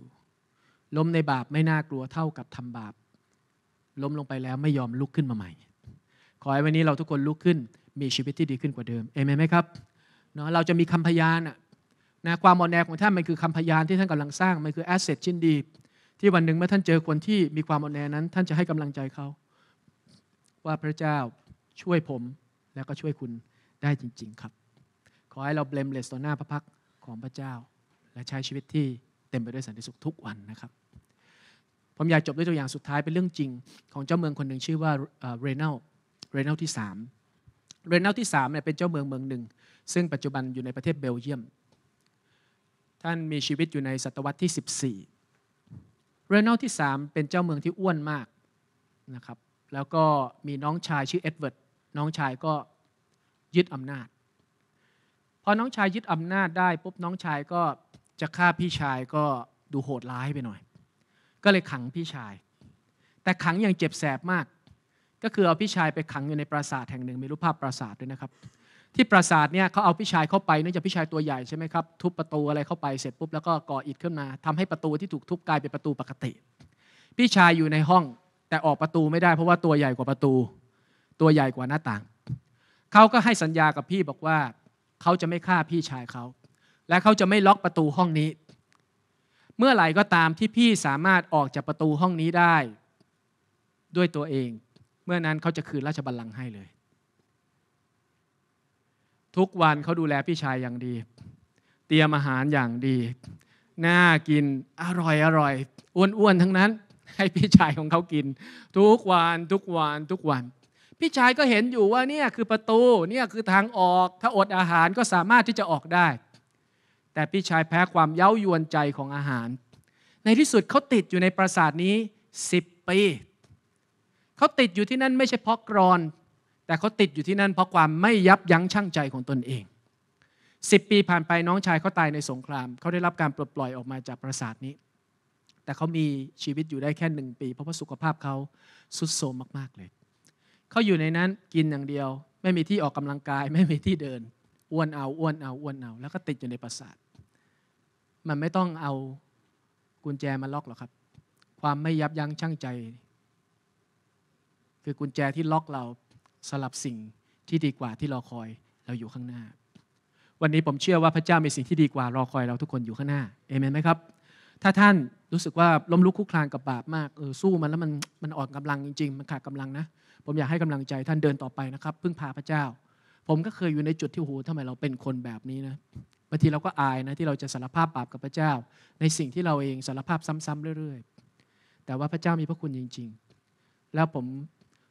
ล้มในบาปไม่น่ากลัวเท่ากับทำบาปล้มลงไปแล้วไม่ยอมลุกขึ้นมาใหม่ ขอให้วันนี้เราทุกคนลุกขึ้นมีชีวิตที่ดีขึ้นกว่าเดิมเอเมนไหมครับเนาะเราจะมีคำพยานนะความอ่อนแอของท่านมันคือคำพยานที่ท่านกำลังสร้างมันคือแอสเซทชิ้นดี ที่วันหนึ่งเมื่อท่านเจอคนที่มีความอ่อนแอนั้น ท่านจะให้กำลังใจเขา ว่าพระเจ้าช่วยผมแล้วก็ช่วยคุณได้จริงๆครับ ขอให้เราเบลมเลสต่อหน้าพระพักของพระเจ้า และใช้ชีวิตที่เต็มไปด้วยสันติสุขทุกวันนะครับผมอยากจบด้วยตัวอย่างสุดท้ายเป็นเรื่องจริงของเจ้าเมืองคนหนึ่งชื่อว่าเรเนลเรเนลที่สามเรเนลที่สามเนี่ยเป็นเจ้าเมืองเมืองหนึ่งซึ่งปัจจุบันอยู่ในประเทศเบลเยียม ท่านมีชีวิตอยู่ในศตวรรษที่14เรเนลที่สามเป็นเจ้าเมืองที่อ้วนมากนะครับแล้วก็มีน้องชายชื่อเอ็ดเวิร์ดน้องชายก็ยึดอำนาจพอน้องชายยึดอำนาจได้ปุ๊บน้องชายก็จะฆ่าพี่ชายก็ดูโหดร้ายไปหน่อยก็เลยขังพี่ชาย แต่ขังอย่างเจ็บแสบมาก ก็คือเอาพี่ชายไปขังอยู่ในปราสาทแห่งหนึ่งมีรูปภาพปราสาทด้วยนะครับ ที่ปราสาทเนี่ยเขาเอาพี่ชายเข้าไปเนื่องจากพี่ชายตัวใหญ่ใช่ไหมครับทุบประตูอะไรเข้าไปเสร็จปุ๊บแล้วก็ก่ออิฐขึ้นมาทำให้ประตูที่ถูกทุบกลายเป็นประตูปกติ พี่ชายอยู่ในห้องแต่ออกประตูไม่ได้เพราะว่าตัวใหญ่กว่าประตูตัวใหญ่กว่าหน้าต่าง เขาก็ให้สัญญากับพี่บอกว่าเขาจะไม่ฆ่าพี่ชายเขาและเขาจะไม่ล็อกประตูห้องนี้เมื่อไหร่ก็ตามที่พี่สามารถออกจากประตูห้องนี้ได้ ด้วยตัวเอง เมื่อนั้นเขาจะคืนราชบัลลังก์ให้เลย ทุกวันเขาดูแลพี่ชายอย่างดี เตรียมอาหารอย่างดีน่ากิน อร่อยอร่อยอ้วนๆทั้งนั้น ให้พี่ชายของเขากิน ทุกวัน ทุกวัน ทุกวันพี่ชายก็เห็นอยู่ว่าเนี่ยคือประตูเนี่ยคือทางออกถ้าอดอาหารก็สามารถที่จะออกได้แต่พี่ชายแพ้ความเย้ายวนใจของอาหาร ในที่สุดเขาติดอยู่ในปราสาทนี้10ปี เขาติดอยู่ที่นั่นไม่ใช่เพราะกรอน แต่เขาติดอยู่ที่นั่นเพราะความไม่ยับยั้งชั่งใจของตนเอง10 ปีผ่านไปน้องชายเขาตายในสงคราม เขาได้รับการปลดปล่อยออกมาจากปราสาทนี้ แต่เขามีชีวิตอยู่ได้แค่หนึ่งปี เพราะว่าสุขภาพเขาสุดโทรมมาก ๆ เลย เขาอยู่ในนั้นกินอย่างเดียว ไม่มีที่ออกกำลังกาย ไม่มีที่เดิน อ้วนเอา อ้วนเอา อ้วนเอาแล้วก็ติดอยู่ในปราสาทมันไม่ต้องเอากุญแจมาล็อกหรอกครับ ความไม่ยับยั้งชั่งใจ คือกุญแจที่ล็อกเราสลับสิ่งที่ดีกว่าที่รอคอยเราอยู่ข้างหน้า วันนี้ผมเชื่อว่าพระเจ้ามีสิ่งที่ดีกว่ารอคอยเราทุกคนอยู่ข้างหน้าเอเมนไหมครับ ถ้าท่านรู้สึกว่าล้มลุกคุกคลานกับบาปมากเออสู้มันแล้วมันมันอ่อนกำลังจริงๆ มันขาดกาลังนะผมอยากให้กำลังใจท่านเดินต่อไปนะครับ พึ่งพาพระเจ้า ผมก็เคยอยู่ในจุดที่โหทำไมเราเป็นคนแบบนี้นะบางทีเราก็อายนะที่เราจะสารภาพบาปกับพระเจ้า ในสิ่งที่เราเองสารภาพซ้ำๆเรื่อยๆแต่ว่าพระเจ้ามีพระคุณจริงๆ แล้วผม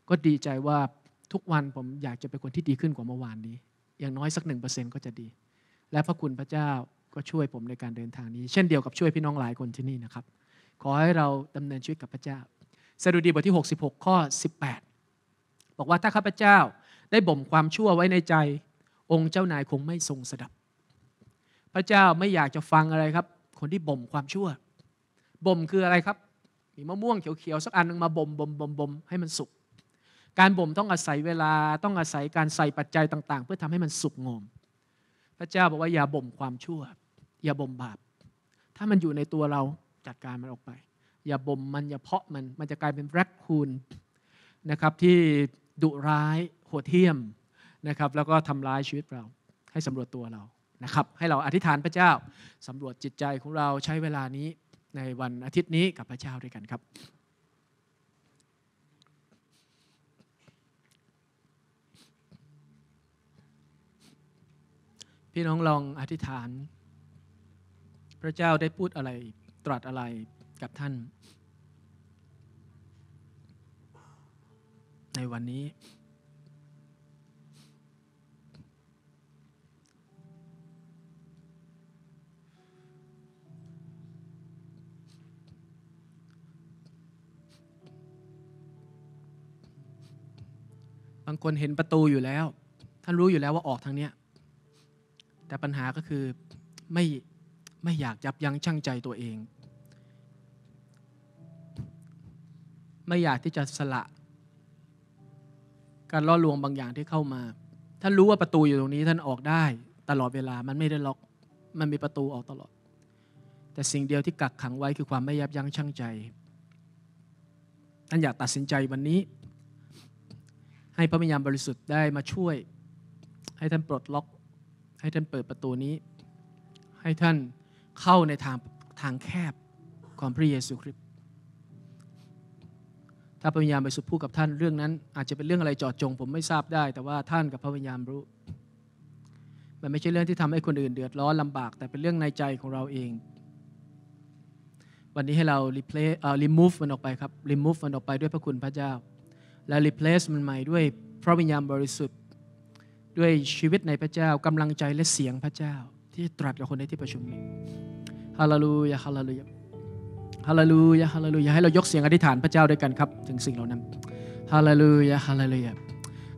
ก็ดีใจว่าทุกวันผมอยากจะเป็นคนที่ดีขึ้นกว่าเมื่อวานนี้อย่างน้อยสักหนึ่งเปอร์เซ็นก็จะดี และพระคุณพระเจ้าก็ช่วยผมในการเดินทางนี้ เช่นเดียวกับช่วยพี่น้องหลายคนที่นี่นะครับ ขอให้เราดำเนินชีวิตกับพระเจ้าสดุดีบทที่66ข้อ18บอกว่าถ้าข้าพเจ้าได้บ่มความชั่วไว้ในใจองค์เจ้านายคงไม่ทรงสดับพระเจ้าไม่อยากจะฟังอะไรครับ คนที่บ่มความชั่วบ่มคืออะไรครับมีมะม่วงเขียวๆสักอันนึงมาบ่มบ่มบ่มบ่มให้มันสุกการบ่มต้องอาศัยเวลาต้องอาศัยการใส่ปัจจัยต่างๆ เพื่อทำให้มันสุกงอมพระเจ้าบอกว่าอย่าบ่มความชั่ว อย่าบ่มบาปถ้ามันอยู่ในตัวเราจัดการมันออกไป อย่าบ่มมันอย่าเพาะมันมันจะกลายเป็นแรคคูนนะครับที่ดุร้ายโหดเหี้ยมนะครับแล้วก็ทำร้ายชีวิตเราให้สำรวจตัวเรานะครับให้เราอธิษฐานพระเจ้าสำรวจจิตใจของเราใช้เวลานี้ในวันอาทิตย์นี้กับพระเจ้าด้วยกันครับ พี่น้องลองอธิษฐาน พระเจ้าได้พูดอะไรตรัสอะไรกับท่าน ในวันนี้บางคนเห็นประตูอยู่แล้วท่านรู้อยู่แล้วว่าออกทางเนี้ยแต่ปัญหาก็คือไม่ไม่อยากยับยั้งชั่งใจตัวเอง ไม่อยากที่จะสละ การล่อลวงบางอย่างที่เข้ามา ท่านรู้ว่าประตูอยู่ตรงนี้ท่านออกได้ ตลอดเวลามันไม่ได้ล็อกมันมีประตูออกตลอด แต่สิ่งเดียวที่กักขังไว้คือความไม่ยับยั้งชั่งใจ ท่านอยากตัดสินใจวันนี้ให้พระวิญญาณบริสุทธิ์ได้มาช่วย ให้ท่านปลดล็อก ให้ท่านเปิดประตูนี้ ให้ท่านเข้าในทางทางแคบของพระเยซูคริสต์ถ้าพระวิญญาณบริสุทธิ์พูดกับท่านเรื่องนั้น อาจจะเป็นเรื่องอะไรจอดจง ผมไม่ทราบได้ แต่ว่าท่านกับพระวิญญาณรู้ มันไม่ใช่เรื่องที่ทำให้คนอื่น เดือดร้อนลำบากแต่เป็นเรื่องในใจของเราเองวันนี้ให้เรา r e p l a เอ่ remove มันออกไปครับ remove มันออกไปด้วยพระคุณพระเจ้าและ replace มันใหม่ด้วยพระวิญญาณบริสุทธิ์ ด้วยชีวิตในพระเจ้ากำลังใจและเสียงพระเจ้าที่ตรัสกับคนในที่ประชุมนี้ฮาเลลูยาฮาเลลูยาฮาเลลูยาฮาเลลูยาให้เรายกเสียงอธิษฐานพระเจ้าด้วยกันครับถึงสิ่งเหล่านั้นฮาเลลูยาฮาเลลูยา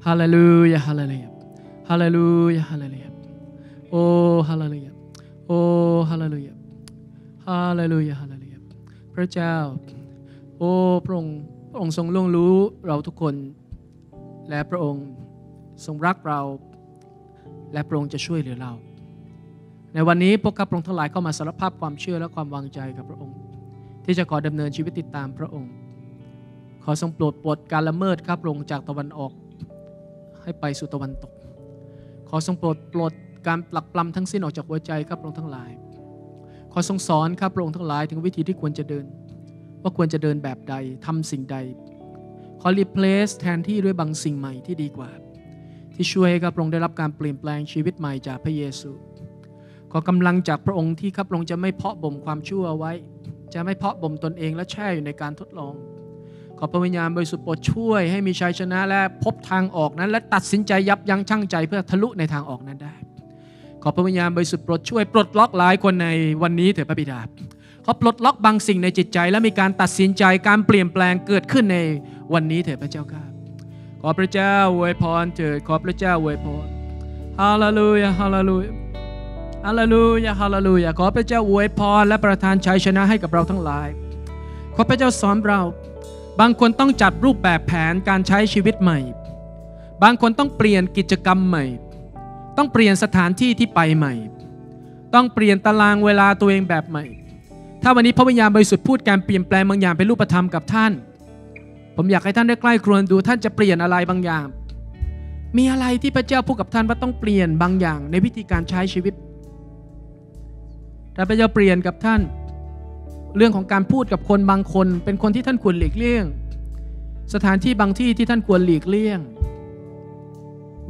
ฮาเลลูยาฮาเลลูยาฮาเลลูยาฮาเลลูยาโอ้ฮาเลลูยาโอ้ฮาเลลูยาฮาเลลูยาฮาเลลูยาพระเจ้า โอ้พระองค์ระองค์ทรงล่วงรู้เราทุกคน และพระองค์ทรงรักเรา และพระองค์จะช่วยเหลือเรา ในวันนี้พวกข้าพระองค์ทั้งหลายเข้ามาสารภาพความเชื่อและความวางใจกับพระองค์ ที่จะขอดำเนินชีวิตติดตามพระองค์ ขอทรงโปรดปลดการละเมิดข้าพระองค์จากตะวันออก ให้ไปสู่ตะวันตก ขอทรงโปรดปลดการปลักปลำทั้งสิ้นออกจากหัวใจข้าพระองค์ทั้งหลาย ขอทรงสอนข้าพระองค์ทั้งหลายถึงวิธีที่ควรจะเดินว่าควรจะเดินแบบใดทำสิ่งใด ขอรีเพลซแทนที่ด้วยบางสิ่งใหม่ที่ดีกว่า ที่ช่วยให้ข้าพระองค์ได้รับการเปลี่ยนแปลงชีวิตใหม่จากพระเยซู ขอกำลังจากพระองค์ที่ข้าพระองค์จะไม่เพาะบ่มความชั่วไว้ จะไม่เพาะบ่มตนเองและแช่อยู่ในการทดลอง ขอพระวิญญาณบริสุทธิ์โปรดช่วยให้มีชัยชนะและพบทางออกนั้น และตัดสินใจยับยั้งชั่งใจเพื่อทะลุในทางออกนั้นได้ ขอพระวิญญาณบริสุทธิ์โปรดช่วยปลดล็อกหลายคนในวันนี้เถิดพระบิดาขาปลดล็อกบางสิ่งในจิตใจและมีการตัดสินใจการเปลี่ยนแปลงเกิดขึ้นในวันนี้เถิดพระเจ้าค่ะขอพระเจ้าอวยพรเถิด ขอพระเจ้าอวยพร ฮาเลลูยาฮาเลลูยา ฮาเลลูยาฮาเลลูยา ขอพระเจ้าอวยพรและประทานชัยชนะให้กับเราทั้งหลาย ขอพระเจ้าสอนเรา บางคนต้องจัดรูปแบบแผนการใช้ชีวิตใหม่ บางคนต้องเปลี่ยนกิจกรรมใหม่ ต้องเปลี่ยนสถานที่ที่ไปใหม่ ต้องเปลี่ยนตารางเวลาตัวเองแบบใหม่ถ้าวันนี้พระวิญญาณบริสุทธิ์พูดการเปลี่ยนแปลงบางอย่างเป็นรูปธรรมกับท่าน ผมอยากให้ท่านได้ใกล้ครวนดูท่านจะเปลี่ยนอะไรบางอย่าง มีอะไรที่พระเจ้าพูดกับท่านว่าต้องเปลี่ยนบางอย่างในวิธีการใช้ชีวิต แต่พระเจ้าเปลี่ยนกับท่าน เรื่องของการพูดกับคนบางคน เป็นคนที่ท่านควรหลีกเลี่ยง สถานที่บางที่ที่ท่านควรหลีกเลี่ยง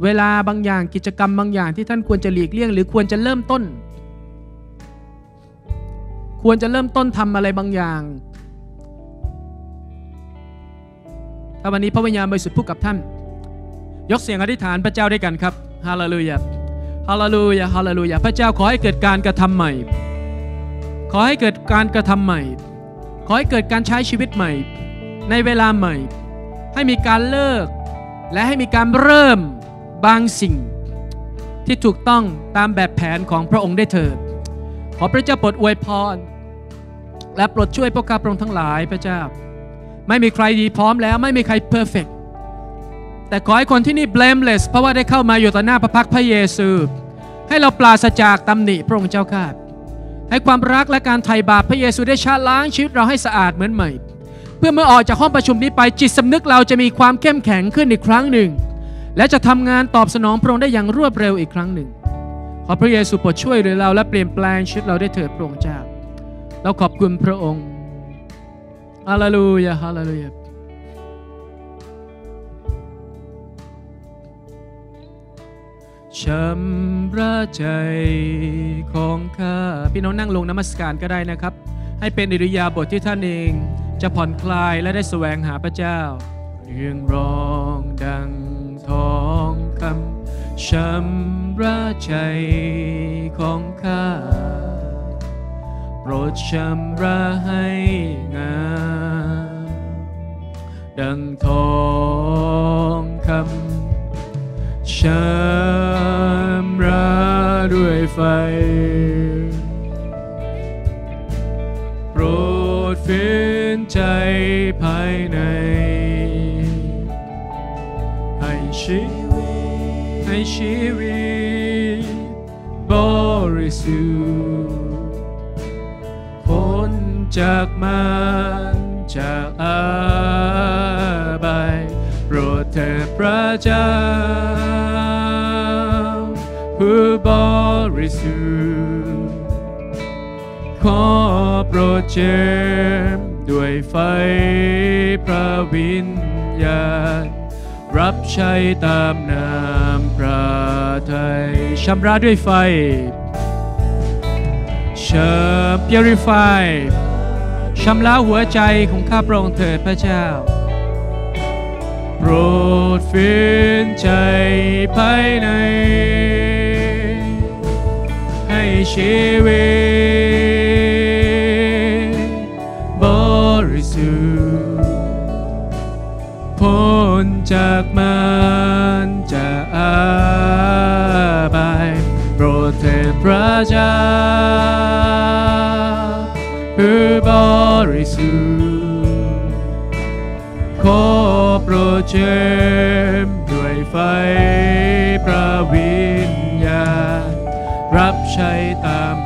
เวลาบางอย่างกิจกรรมบางอย่างที่ท่านควรจะหลีกเลี่ยงหรือควรจะเริ่มต้นควรจะเริ่มต้นทำอะไรบางอย่าง ถ้าวันนี้พระวิญญาณบริสุทธิ์พูดกับท่าน ยกเสียงอธิษฐานพระเจ้าด้วยกันครับฮาเลลูยา ฮาเลลูยา ฮาเลลูยา พระเจ้าขอให้เกิดการกระทำใหม่ ขอให้เกิดการกระทำใหม่ ขอให้เกิดการใช้ชีวิตใหม่ ในเวลาใหม่ ให้มีการเลิก และให้มีการเริ่มบางสิ่ง ที่ถูกต้องตามแบบแผนของพระองค์ได้เถิดขอพระเจ้าโปรดอวยพร และโปรดช่วยพวกข้าพระองค์ทั้งหลายพระเจ้า ไม่มีใครดีพร้อมแล้วไม่มีใครเพอร์เฟกแต่ขอให้คนที่นี่ blameless เพราะว่าได้เข้ามาอยู่ต่อหน้าพระพักพระเยซู ให้เราปราศจากตำหนิพระองค์เจ้าข้าให้ความรักและการไถ่บาปพระเยซูได้ชะล้างชีวิตเราให้สะอาดเหมือนใหม่ เพื่อเมื่อออกจากห้องประชุมนี้ไปจิตสำนึกเราจะมีความเข้มแข็งขึ้นอีกครั้งหนึ่ง และจะทำงานตอบสนองพระองค์ได้อย่างรวดเร็วอีกครั้งหนึ่งขอพระเยซูโปรดช่วยเหลือเราและเปลี่ยนแปลงชีวิตเราได้เถิดพระองค์เจ้าเราขอบคุณพระองค์ฮาเลลูยาฮาเลลูยาชำระใจของข้า พี่น้องนั่งลงนมัสการก็ได้นะครับ ให้เป็นอิริยาบถที่ท่านเองจะผ่อนคลายและได้สแสวงหาพระเจ้า เรื่องร้องดังท้องคำชำพระชจของข้า โปรดชำระให้งามดังทองคำชำระด้วยไฟ โปรดฟื้นใจภายใน ให้ชีวิตในชีวิตบริสุทธิ์พ้นจากมันจากอาบายโปรดเถิดพระเจ้าผู้บริสุทธิ์ขอโปรดเจิมด้วยไฟพระวิญญาณรับใช้ตามนามพระทัยชำระด้วยไฟเชิญ purify ชำระหัวใจของข้าพระองค์เถิดพระเจ้า โปรดฟื้นใจภายใน ให้ชีวิตบริสุทธิ์พ้นจากระเจ้าผู้บริสุทธิ์ขอโปรดเชิมด้วยไฟพระวิญญาณรับใช้ตาม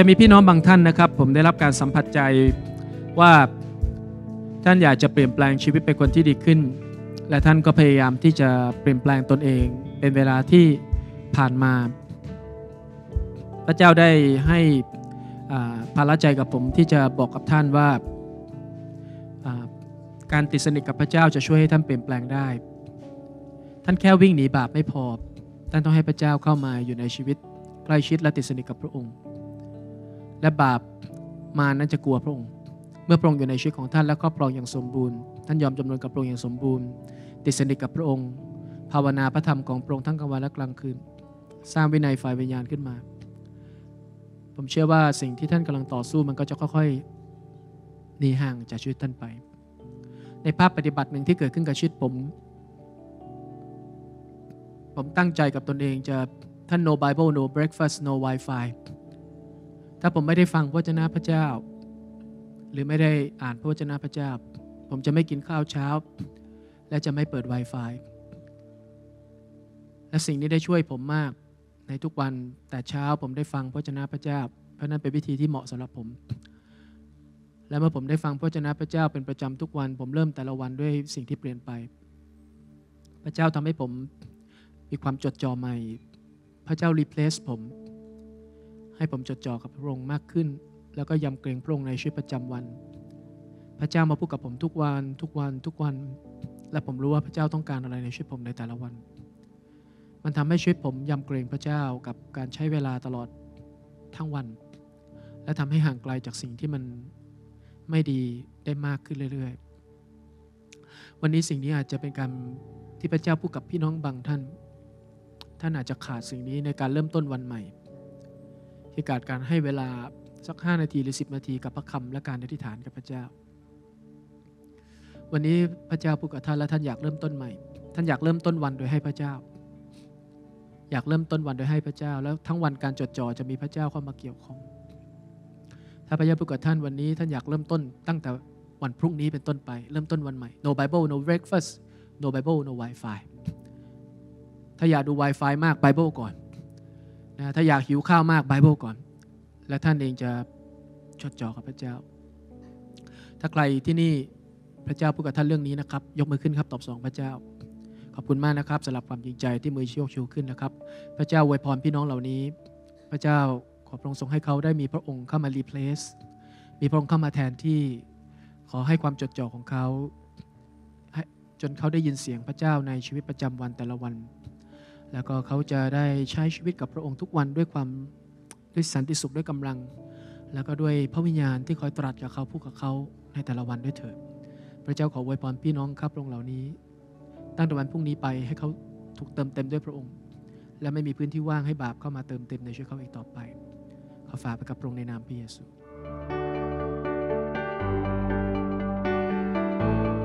จะมีพี่น้องบางท่านนะครับผมได้รับการสัมผัสใจว่าท่านอยากจะเปลี่ยนแปลงชีวิตเป็นคนที่ดีขึ้น และท่านก็พยายามที่จะเปลี่ยนแปลงตนเองเป็นเวลาที่ผ่านมา พระเจ้าได้ให้ภาระใจกับผมที่จะบอกกับท่านว่าการติดสนิทกับพระเจ้าจะช่วยให้ท่านเปลี่ยนแปลงได้ ท่านแค่วิ่งหนีบาปไม่พอท่านต้องให้พระเจ้าเข้ามาอยู่ในชีวิต ใกล้ชิดและติดสนิทกับพระองค์และบาปมานั้นจะกลัวพระองค์ เมื่อพระองค์อยู่ในชีวิตของท่านและครอบครองอย่างสมบูรณ์ ท่านยอมจำนวนกับพระองค์อย่างสมบูรณ์ติดสนิทกับพระองค์ ภาวนาพระธรรมของพระองค์ทั้งกลางวันและกลางคืนสร้างวินัยฝ่ายวิญญาณขึ้นมา ผมเชื่อว่าสิ่งที่ท่านกำลังต่อสู้มันก็จะค่อยๆหนีห่างจากชีวิตท่านไป ในภาพปฏิบัติหนึ่งที่เกิดขึ้นกับชีวิตผม ผมตั้งใจกับตนเองจะท่าน no bible no breakfast no wifi ถ้าผมไม่ได้ฟังพระเจ้าพระเจ้า หรือไม่ได้อ่านพระเจ้าพระเจ้า ผมจะไม่กินข้าวเช้า และจะไม่เปิด Wi-Fi และสิ่งนี้ได้ช่วยผมมากในทุกวันแต่เช้าผมได้ฟังพระเจ้าพระเจ้า เพราะนั้นเป็นวิธีที่เหมาะสำหรับผม และเมื่อผมได้ฟังพระเจ้าพระเจ้าเป็นประจำทุกวันผมเริ่มแต่ละวันด้วยสิ่งที่เปลี่ยนไป พระเจ้าทำให้ผมมีความจดจ่อใหม่ พระเจ้ารีเพลซผมให้ผมจดจ่อ กับพระองค์มากขึ้น แล้วก็ยำเกรงพระองค์ในชีวิตประจำวัน พระเจ้ามาพูดกับผมทุกวัน ทุกวันทุกวัน และผมรู้ว่าพระเจ้าต้องการอะไรในชีวิตผมในแต่ละวัน มันทำให้ชีวิตผมยำเกรงพระเจ้ากับการใช้เวลาตลอดทั้งวัน และทำให้ห่างไกลจากสิ่งที่มันไม่ดีได้มากขึ้นเรื่อยๆวันนี้สิ่งนี้อาจจะเป็นการที่พระเจ้าพูดกับพี่น้องบางท่านท่านอาจจะขาดสิ่งนี้ในการเริ่มต้นวันใหม่โอการการให้เวลาสัก5นาทีหรือ10 นาทีกับพระคำและการอธิษฐานกับพระเจ้า วันนี้พระเจ้าพูดกับท่านและท่านอยากเริ่มต้นใหม่ท่านอยากเริ่มต้นวันโดยให้พระเจ้า อยากเริ่มต้นวันโดยให้พระเจ้า แล้วทั้งวันการจดจ่อจะมีพระเจ้าเข้ามาเกี่ยวข้อง ถ้าพระเจ้าพูดกับท่านวันนี้ท่านอยากเริ่มต้น ตั้งแต่วันพรุ่งนี้เป็นต้นไป เริ่มต้นวันใหม่ no bible no breakfast no bible no wifi ถ้าอยากดู wifi มาก bible ก่อนนะถ้าอยากหิวข้าวมากไบเบิลก่อน และท่านเองจะจดจ่อกับพระเจ้า ถ้าใครที่นี่พระเจ้าพูดกับท่านเรื่องนี้นะครับยกมือขึ้นครับตอบสองพระเจ้าขอบคุณมากนะครับสำหรับความจริงใจที่มือชี้ยกชูขึ้นนะครับ พระเจ้าอวยพรพี่น้องเหล่านี้พระเจ้าขอพระองค์ทรงให้เขาได้มีพระองค์เข้ามารีเพลซมีพระองค์เข้ามาแทนที่ขอให้ความจดจ่อของเขาจนเขาได้ยินเสียงพระเจ้าในชีวิตประจำวันแต่ละวันแล้วก็เขาจะได้ใช้ชีวิตกับพระองค์ทุกวันด้วยความด้วยสันติสุขด้วยกำลัง แล้วก็ด้วยพระวิญญาณที่คอยตรัสกับเขาพูดกับเขาในแต่ละวันด้วยเถิดพระเจ้าขออวยพรพี่น้องครับโรงเหล่านี้ ตั้งแต่วันพรุ่งนี้ไปให้เขาถูกเติมเต็มด้วยพระองค์ และไม่มีพื้นที่ว่างให้บาปเข้ามาเติมเต็มในชีวิตเขาอีกต่อไป ขอฝากไปกับพระองค์ในนามพระเยซู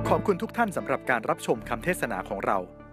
ขอบคุณทุกท่านสำหรับการรับชมคำเทศนาของเรา